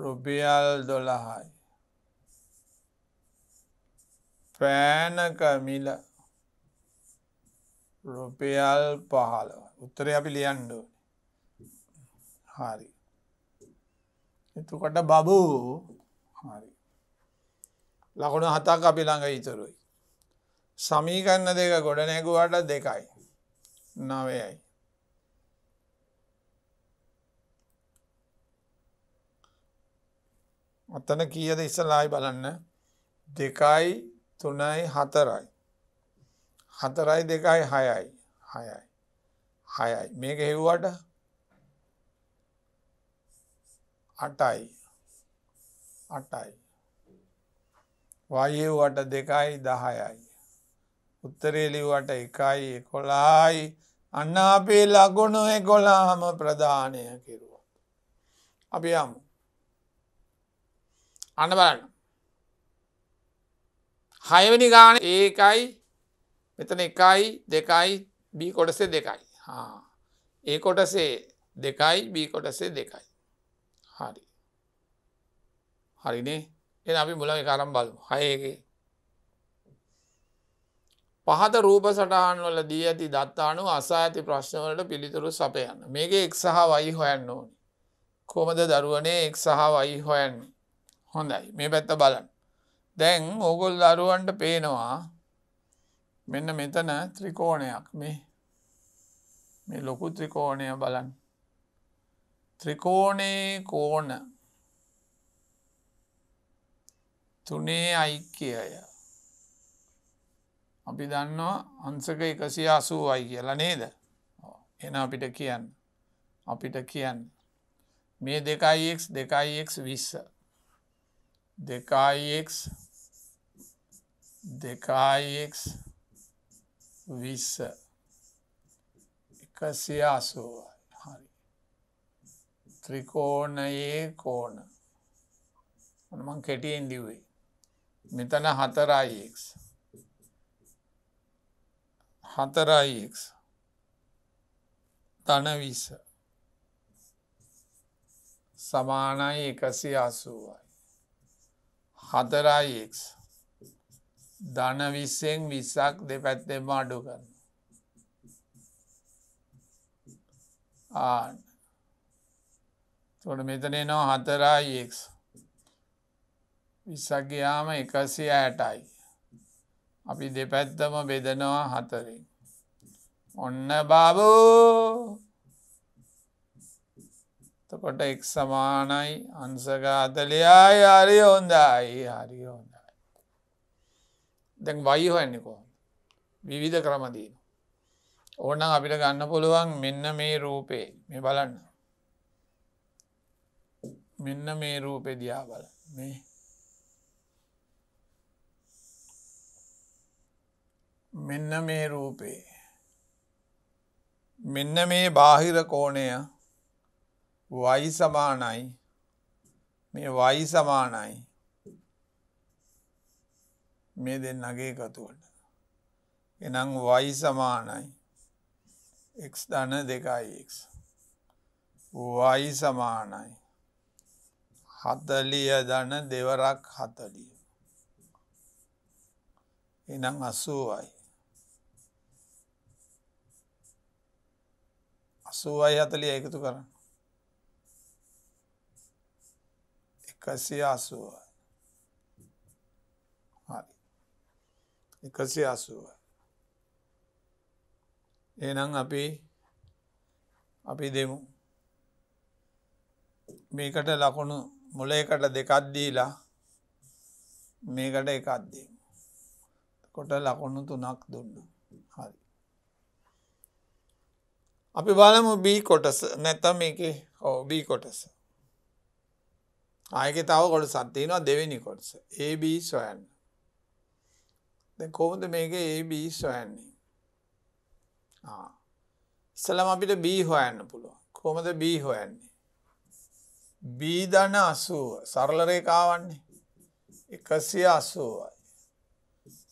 රුපියල් දොළහයි පෑනකමිල රුපියල් පහල උත්තර අපි ලියන්ඩ හරි එතුකොට බබූ හරි ලකුණු හතක් අපි ළඟ ඉතුරුයි සමීකන්න දෙක ගොඩ නැගුවට දෙකයි නවයයි අත්තන කියද ඉස්සලායි බලන්න දෙකයි තුනයි හතරයි. හතරයි දෙකයි හයයි හයයි හයයි මේක හෙව්වට අටයි අටයි වයව්වට දෙකයි දහයයි උත්තරේලිවට එකයි කොලායි අන්න අපේ ලගුණු කොලාහම ප්‍රධානය කිරුව අපි යමු අන්න බලන්න හයවැනි ගාන ඒකයි මෙතන එකයි දෙකයි බී කොටසේ දෙකයි ඒ කොටසේ දෙකයි බී කොටසේ දෙකයි හරි හරිනේ එ අපි මුල එකරම් බලමු හයගේ පහත රූප සටහන් වල දී ඇති දත්තානු අසා ඇති ප්‍රශ්නවලට පිළිතුරු සපයන්න මේක එක් සහ වයි හොයන්න ඕනි කොමද දරුවනේ එක් සහ වයි හොයන්නේ හොඳයි මේ පැත්ත බලන්න දැන් ඕගොල් දරුවන්ට පේනවා මෙන්න මෙතන ත්‍රිකෝණයක් මේ මේ ලොකු ත්‍රිකෝණය බලන් ත්‍රිකෝණයේ කෝන තුනේ අයික්‍යය අපි දන්නවා අන්සක එකසිය අසූ අයි කියලා නේද එන අපිට කියන්න අපිට කියන්න මේ දෙකයික් දෙකයික් විස්ස දෙකයික් දෙකායික් විස්ස එකසියාසෝ හරි ත්‍රිකෝණයේ කෝන මන් කෙටියෙන් දිවේ මෙතන හතරයික් හතරයික් තනවිස සමානයි එකසි අසුවයි හතරයික්ස් ධන විස්සෙන් විස්සක් දෙපැත්තෙම අඩු කරන ආන තොට මෙතනේ නෝ හතරයික් විස්සක්ගයාම එකසි ඇටයි අපි දෙපැත්තම බෙදනවා හතරින් ඔන්න බාබෝ තකොට එක් සමානයි අන්සගාතලයායි හරි හොඳයි හරි හොඳ දැන් වයි හොයන්නේ කොහොමද? විවිධ ක්‍රම දිනන. ඕනනම් අපිට ගන්න පුළුවන් මෙන්න මේ රූපේ මේ බලන්න. මෙන්න මේ රූපේ දිහා බල මේ මෙන්න මේ රූපේ මෙන්න මේ බාහිර කෝණය වයි සමානයි මේ වයි සමානයි මේ දෙන්නගේ එකතුවට. එනම් වයි සමානයි එක් ධන දෙකයික් වයි සමානයි හතලිය දන දෙවරක් හතලිය එනම් අසුවයි අසුවයි හතලිය එකතු කරන්න එකසිය අසුවයි එකසේ අසුව. එනම් අපි අපි දෙමු මේකට ලකුණු මොලයකට දෙකක්දීලා මේකට එකක්දීම කොට ලකුණු තුනක් දුන්න හරි අපි බලමු බී කොටස නැතම් එක හෝ බී කොටස ආයක තාව කොට සත්තිනවා දෙවෙනි කොටස ඒබී සොයන්න දැන් කොහොමද මේක ඒ B හොයන්නේ? ආ. ඉස්සලම අපිට B හොයන්න පුළුවන්. කොහොමද B හොයන්නේ? B ධන 80 සරල රේඛාවන්නේ. 180යි.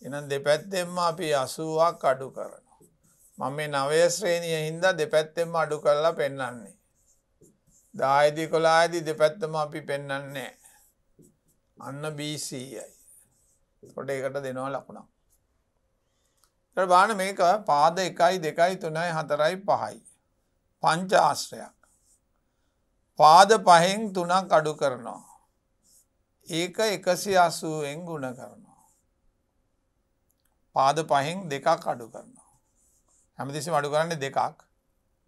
එහෙනම් දෙපැත්තෙන්ම අපි 80ක් අඩු කරනවා. මම මේ නවය ශ්‍රේණිය හින්දා දෙපැත්තෙන්ම අඩු කරලා පෙන්වන්නේ. 10යි 11යි දෙපැත්තම අපි පෙන්වන්නේ. අන්න BC යි. පොඩ එකට දෙනවා ලකුණක්. එතකොට බලන්න මේක පාද 1යි 2යි 3යි 4යි 5යි. පංචාශ්‍රයක්. පාද පහෙන් 3ක් අඩු කරනවා. ඒක 180ෙන් ගුණ කරනවා. පාද පහෙන් දෙකක් අඩු කරනවා. හැමතිස්සෙම අඩු කරන්නේ දෙකක්.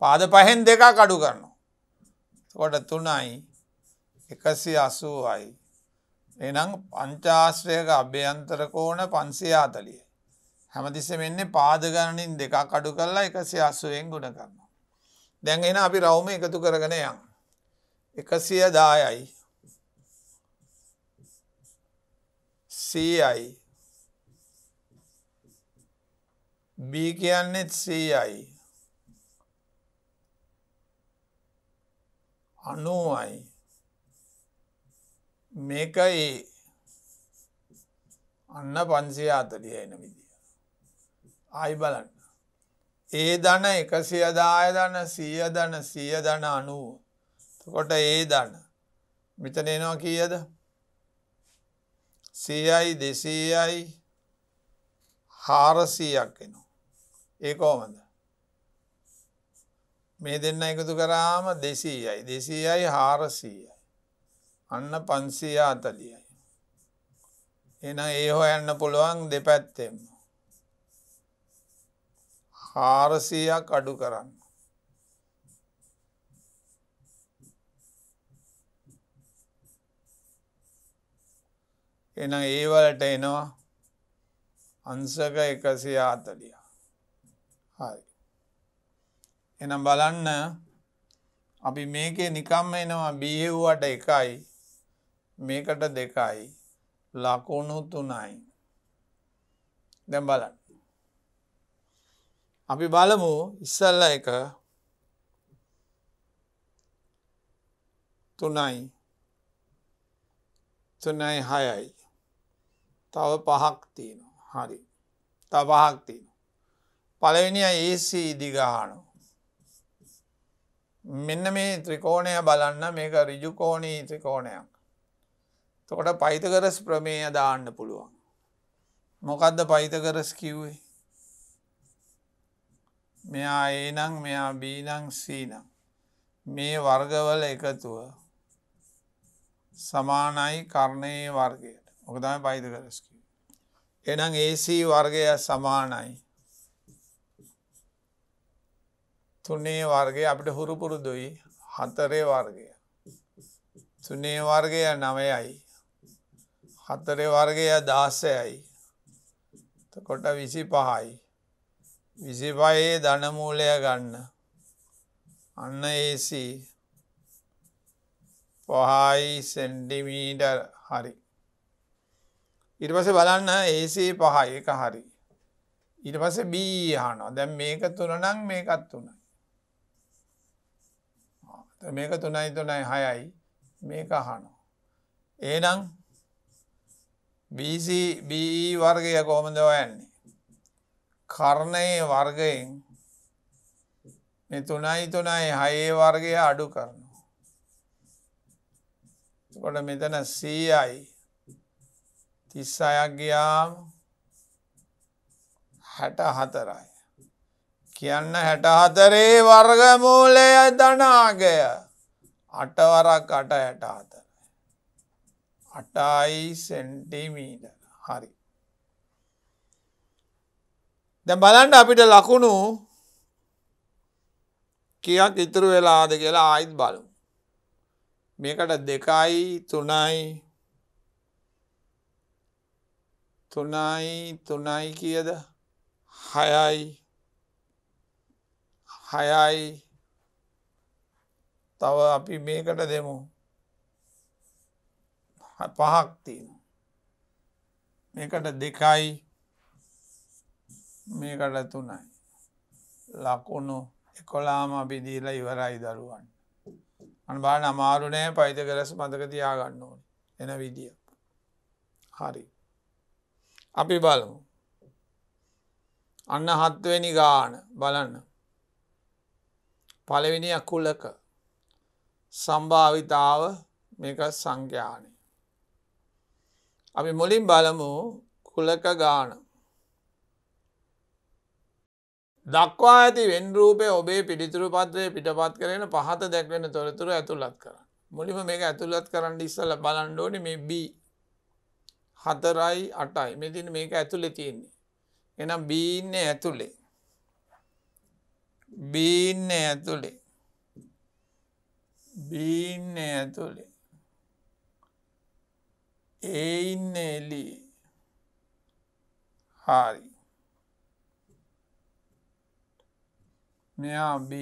පාද පහෙන් දෙකක් අඩු කරනවා. එතකොට 3යි 180යි. එහෙනම් පංචාශ්‍රයක අභ්‍යන්තර කෝණ 540. හැමතිස්ස වෙන්නේ පාදගණනින් දෙකක් අඩු කල්ලා එකසි අස්සුවෙන් ගුණ කරන්න. දැන් එන අපි රවුම එකතු කරගෙන යම්. එකසිය දායයි සයි B කියන්නෙත් සයි අනුවයි මේකයි අන්න පන්සිය අතලිය එන විදි. ආයි බලන්න. ඒ ධන එකසිය දාය ධන සිය ධන සිය ධන අනුව. තකොට ඒ ධන. මෙතන එනවා කියද. සයයි දෙසයයි හාරසීයක් එනවා. ඒකෝමද. මේ දෙන්න එකතු කරාම දෙසීයයි දෙසීයයි හාරසීයයි. අන්න පන්සීයා අතලියයි. එන ඒ හොයන්න පුළුවන් දෙපැත්තෙම. හාරසයක් අඩු කරන්න. එන ඒවලට එනවා අන්සක එකසිය අතලිය හරි එනම් බලන්න අපි මේකේ නිකම්ම එනවා බිහිව්වට එකයි මේකට දෙකයි ලකුණු තුනයි දැම් බලන්න අපි බලමු ඉස්සල්ල එක තුනයි තුනයි හයයි තව පහක් තියෙනවා හරි තපහක් තියෙන පලවෙනිය ඒසී දිගහනු මෙන්න මේ ත්‍රිකෝණය බලන්න මේක රිජුකෝණී ත්‍රිකෝණයක් තොකොට පයිතකරස් ප්‍රමේය දාන්න පුළුවන් මොකක්ද පයිතකරස් කිව්වේ මෙයා ඒනං මෙයා බීනං සීනං මේ වර්ගවල එකතුව සමානයි කරණයේ වර්ගයට ඔකදම පයිද කරස්ක. එනම් ඒසී වර්ගය සමානයි තුනේ වර්ගය අපිට හුරුපුරුදුයි හතරේ වර්ගය. තුනේ වර්ගය නවයයි හතරේ වර්ගය දාසයයි කොට විසි පහයි විසිපයේ ධනමූලය ගන්න අන්න ඒසි පොහයි සෙන්ඩිමීඩර් හරි ඉරිපස බලන්න ඒසේ පහයි එක හරි ඉරිපස බීහනෝ දැම් මේක තුනනම් මේකත් තුනයි මේක තුනයි තුනයි හයයි මේක හනෝ ඒනම් බීසි බී වර්ගය කොමදව යන්නේ කර්ණයේ වර්ගයෙන් තුනයි තුනයි හයේ වර්ගය අඩු කරන. කොට මෙතන සීයයි තිස් අයක් ගියාම් හැට හතරයි. කියන්න හැට හතරේ වර්ගමූලය දනාගය අටවරක් අට හැට හතර. අටයි සෙන්ටිමීට හරි. දැ බලන්ට අපිට ලකුණු කියක් ඉතුරු වෙලාද කියලා ආයිත් බලු. මේකට දෙකයි තුනයි තුනයි තුනයි කියද හයයි හයයි තව අපි මේකට දෙමු පහක් තියෙන මේකට දෙකයි මේකට තුනයි. ලකුණු එකොලාම අපිදීල ඉවරයි දරුවන්. අන්බාන අමාරුනෑ පයිත කරස මතක තියාගන්න ඕන එන විදිිය. හරි. අපි බලමු. අන්න හත්වනි ගාන බලන්න. පලවිනි අකුලක සම්භාවිතාව මේක සංඛ්‍යානය. අපි මුලින් බලමු කුලක ගානම්. දක්වා ඇති වෙන්රූපය ඔබේ පිළිතුරු පත්වය පිටපත් කරන පහත දැක්වෙන තොරතුර ඇතුළත් කර. මුලිම මේක ඇතුළත් කරන්න ඉස්සල බලන්ඩෝනි මේ බ හතරයි අටයි මෙතින මේක ඇතුළෙ තියෙන්නේ. එනම් බීන්නේ ඇතුළේ. බීන්නේ ඇතුළේ. බීන්නේ ඇතුළේ. ඒඉන්න එලි හාරි මෙයා B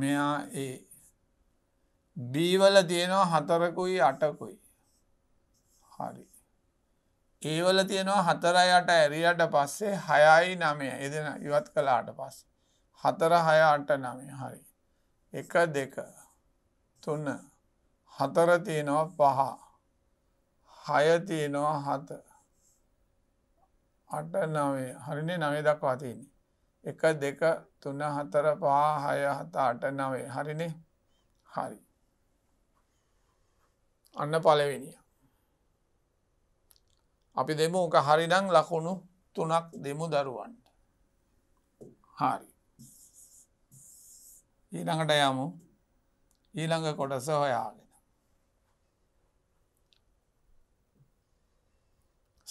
මෙයා ඒ බීවල තියෙනවා හතරකුයි අටකුයි හරි ඒවල තියෙනවා හතරයි අට ඇරියට පස්සේ හයයි නමය එදෙන ඉවත් කලාට පස්ස හතර හය අට නමේ හරි එක දෙක තුන්න හතර තියෙනවා පහ හය තියෙනවා හත අට නවේ හරිනේ නවේ දක්වා තියන්නේ එක දෙක තුන්න හතර පා හය හතාට නවේ හරිනේ හරි අන්න පලවෙනිය අපි දෙමු ඕක හරිඩං ලකුණු තුනක් දෙමු දරුවන්ට හරි ඊළඟට යමු ඊළඟ කොටස හොයාගෙන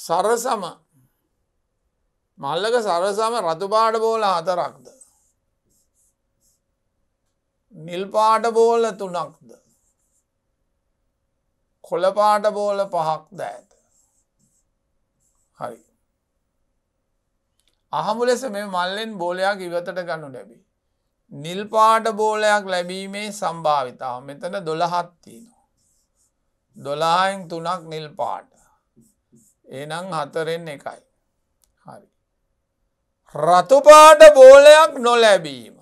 සරසම මල්ලක සරසම රතුපාට බෝල හතරක්ද. නිල්පාට බෝල තුනක්ද. කොළපාට බෝල පහක් ද ඇත. හරි. අහමු ලෙස මේ මල්ලෙන් බෝලයක් ඉවතට ගනු ලැබි. නිල්පාට බෝලයක් ලැබීමේ සම්භාවිතාව මෙතන දොළහත්තිනවා. දොලායෙන් තුනක් නිල්පාට. එනම් හතරෙන් එකයි. රතුපාට බෝලයක් නොලැබීම.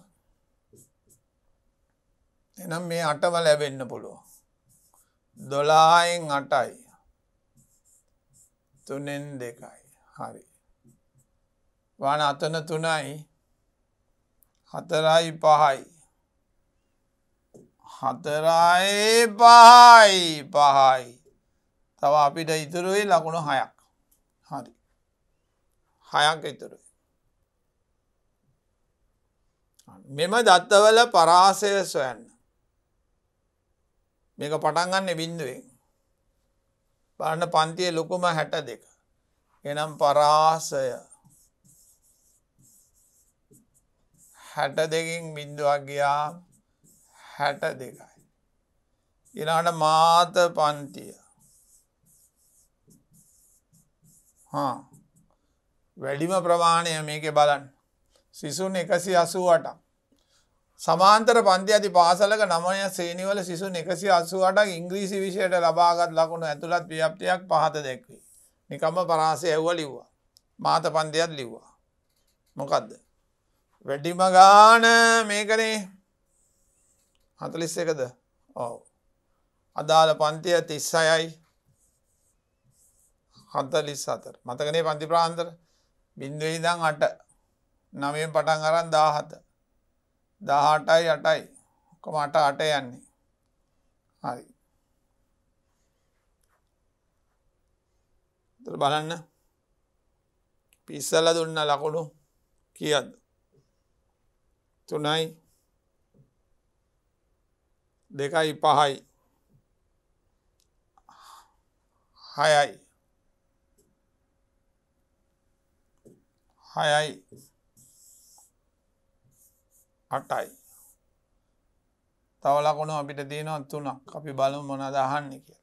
එනම් මේ අටව ලැබෙන්න පුළුව. දොලායෙන් අටයි තුනෙන් දෙකයි හරි. වන අතන තුනයි හතරයි පහයි. හතරයි පහයි පහයි. තව අපිට ඉතුරුයි ලකුණු හයක් හරි. හයක් ඉතුරුයි. මෙම දත්තවල පරාසය සොයන්න. මේක පටන්ගන්න බින්දුවෙන්. බලන්න පන්තිය ලොකුම හැට දෙක. එනම් පරාසය හැට දෙකින් බින්දුවක් ගියා හැට දෙකයි. ඉලාට මාත පන්තිය. වැඩිම ප්‍රමාණය මේක බලන්න. සිසුන් එකසි අසුවටක්. සමාන්තර පන්ති ඇති පාසලක නමය සේනිවල සිසුන් එකසි අසුවටක් ඉංග්‍රීසි විෂයට ලබාගත් ලකුණු ඇතුළත් ව්‍යප්තියක් පහත දැක්වී. නිකම්ම පරාසය ඇව්ව ලිව්වා. මාත පන්තියත් ලිව්වා. මොකදද. වැඩිම ගාන මේකනේ හතලිස් එකද ඕ. අදාළ පන්තිය තිස්ස අයයි හතලිස් අතර මතකනේ පන්ති ප්‍රාන්තර බින්දුවයිදං අට නවෙන් පටන් අරන් දාහත දහටයි අටයි කොම අට අට යන්නේ හරි තර බලන්න පිස්සල දුන්න ලකුණු කියද තුනයි දෙකයි පහයි හයයි හයයි අටයි. තව ලකුණු අපිට තියෙනවා තුනක් අපි බලු මොනදහන්න කිය.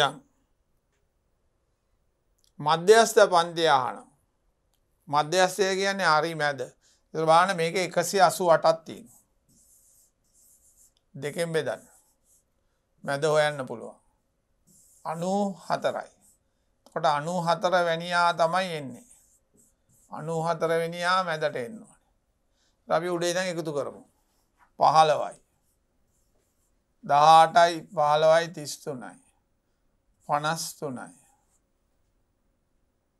යන් මධ්‍යස්ථ පන්තියාහන මධ්‍යස්ථය කියන්නේ හරි මැද බාන මේක එකසි අසු අටත්තිීන. දෙකෙන් බෙදන්න මැද හොයන්න පුළුවන්. අනු හතරයි. කොට අනු හතර වැනියා තමයි එන්නේ. අනු හතරවෙනියා මැදට එන්නවා. අපි උඩේදං එකතු කරමු. පහලවයි. දහටයි පහලවයි තිස්තුනයි. පනස්තුනයි.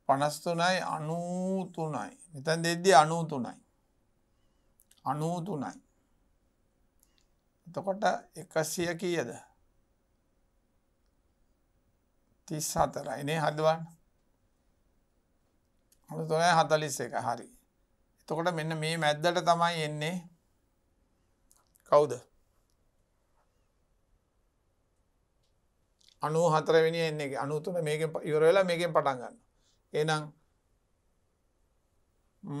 පනස්තුනයි අනූතුනයි. මෙතන් දෙද්දි අනූතුනයි. අනූතුනයි. එතකොට එකසිය කියද. තිස් හතරයිනේ හදවන්න. අනු තුනයි හතලිස් එක හරි. තොකට මෙන්න මේ මැද්දට තමයි එන්නේ කවුද අනු හතරවෙනි එන්නේ අනුතුන මේක ඉවරවෙලා මේකෙන් පටන්ගන්න එනම්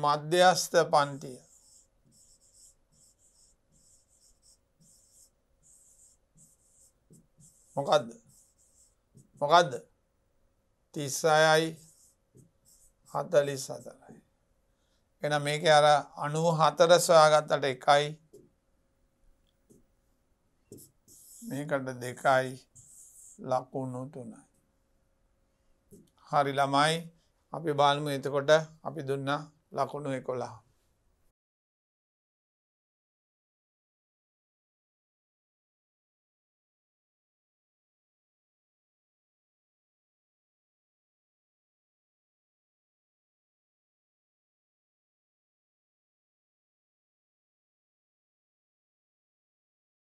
මධ්‍යස්ථ පන්තිය මොකක්ද මොකක්ද තිස්සයයි හතලිස් හතරයි එන මේක අර අනුව හතර සොයාගත්තට එකයි මේකට දෙකයි ලකුණු තුනයි. හරි ළමයි අපි බාල්මු එතකොට අපි දුන්න ලකුණු එකොලා.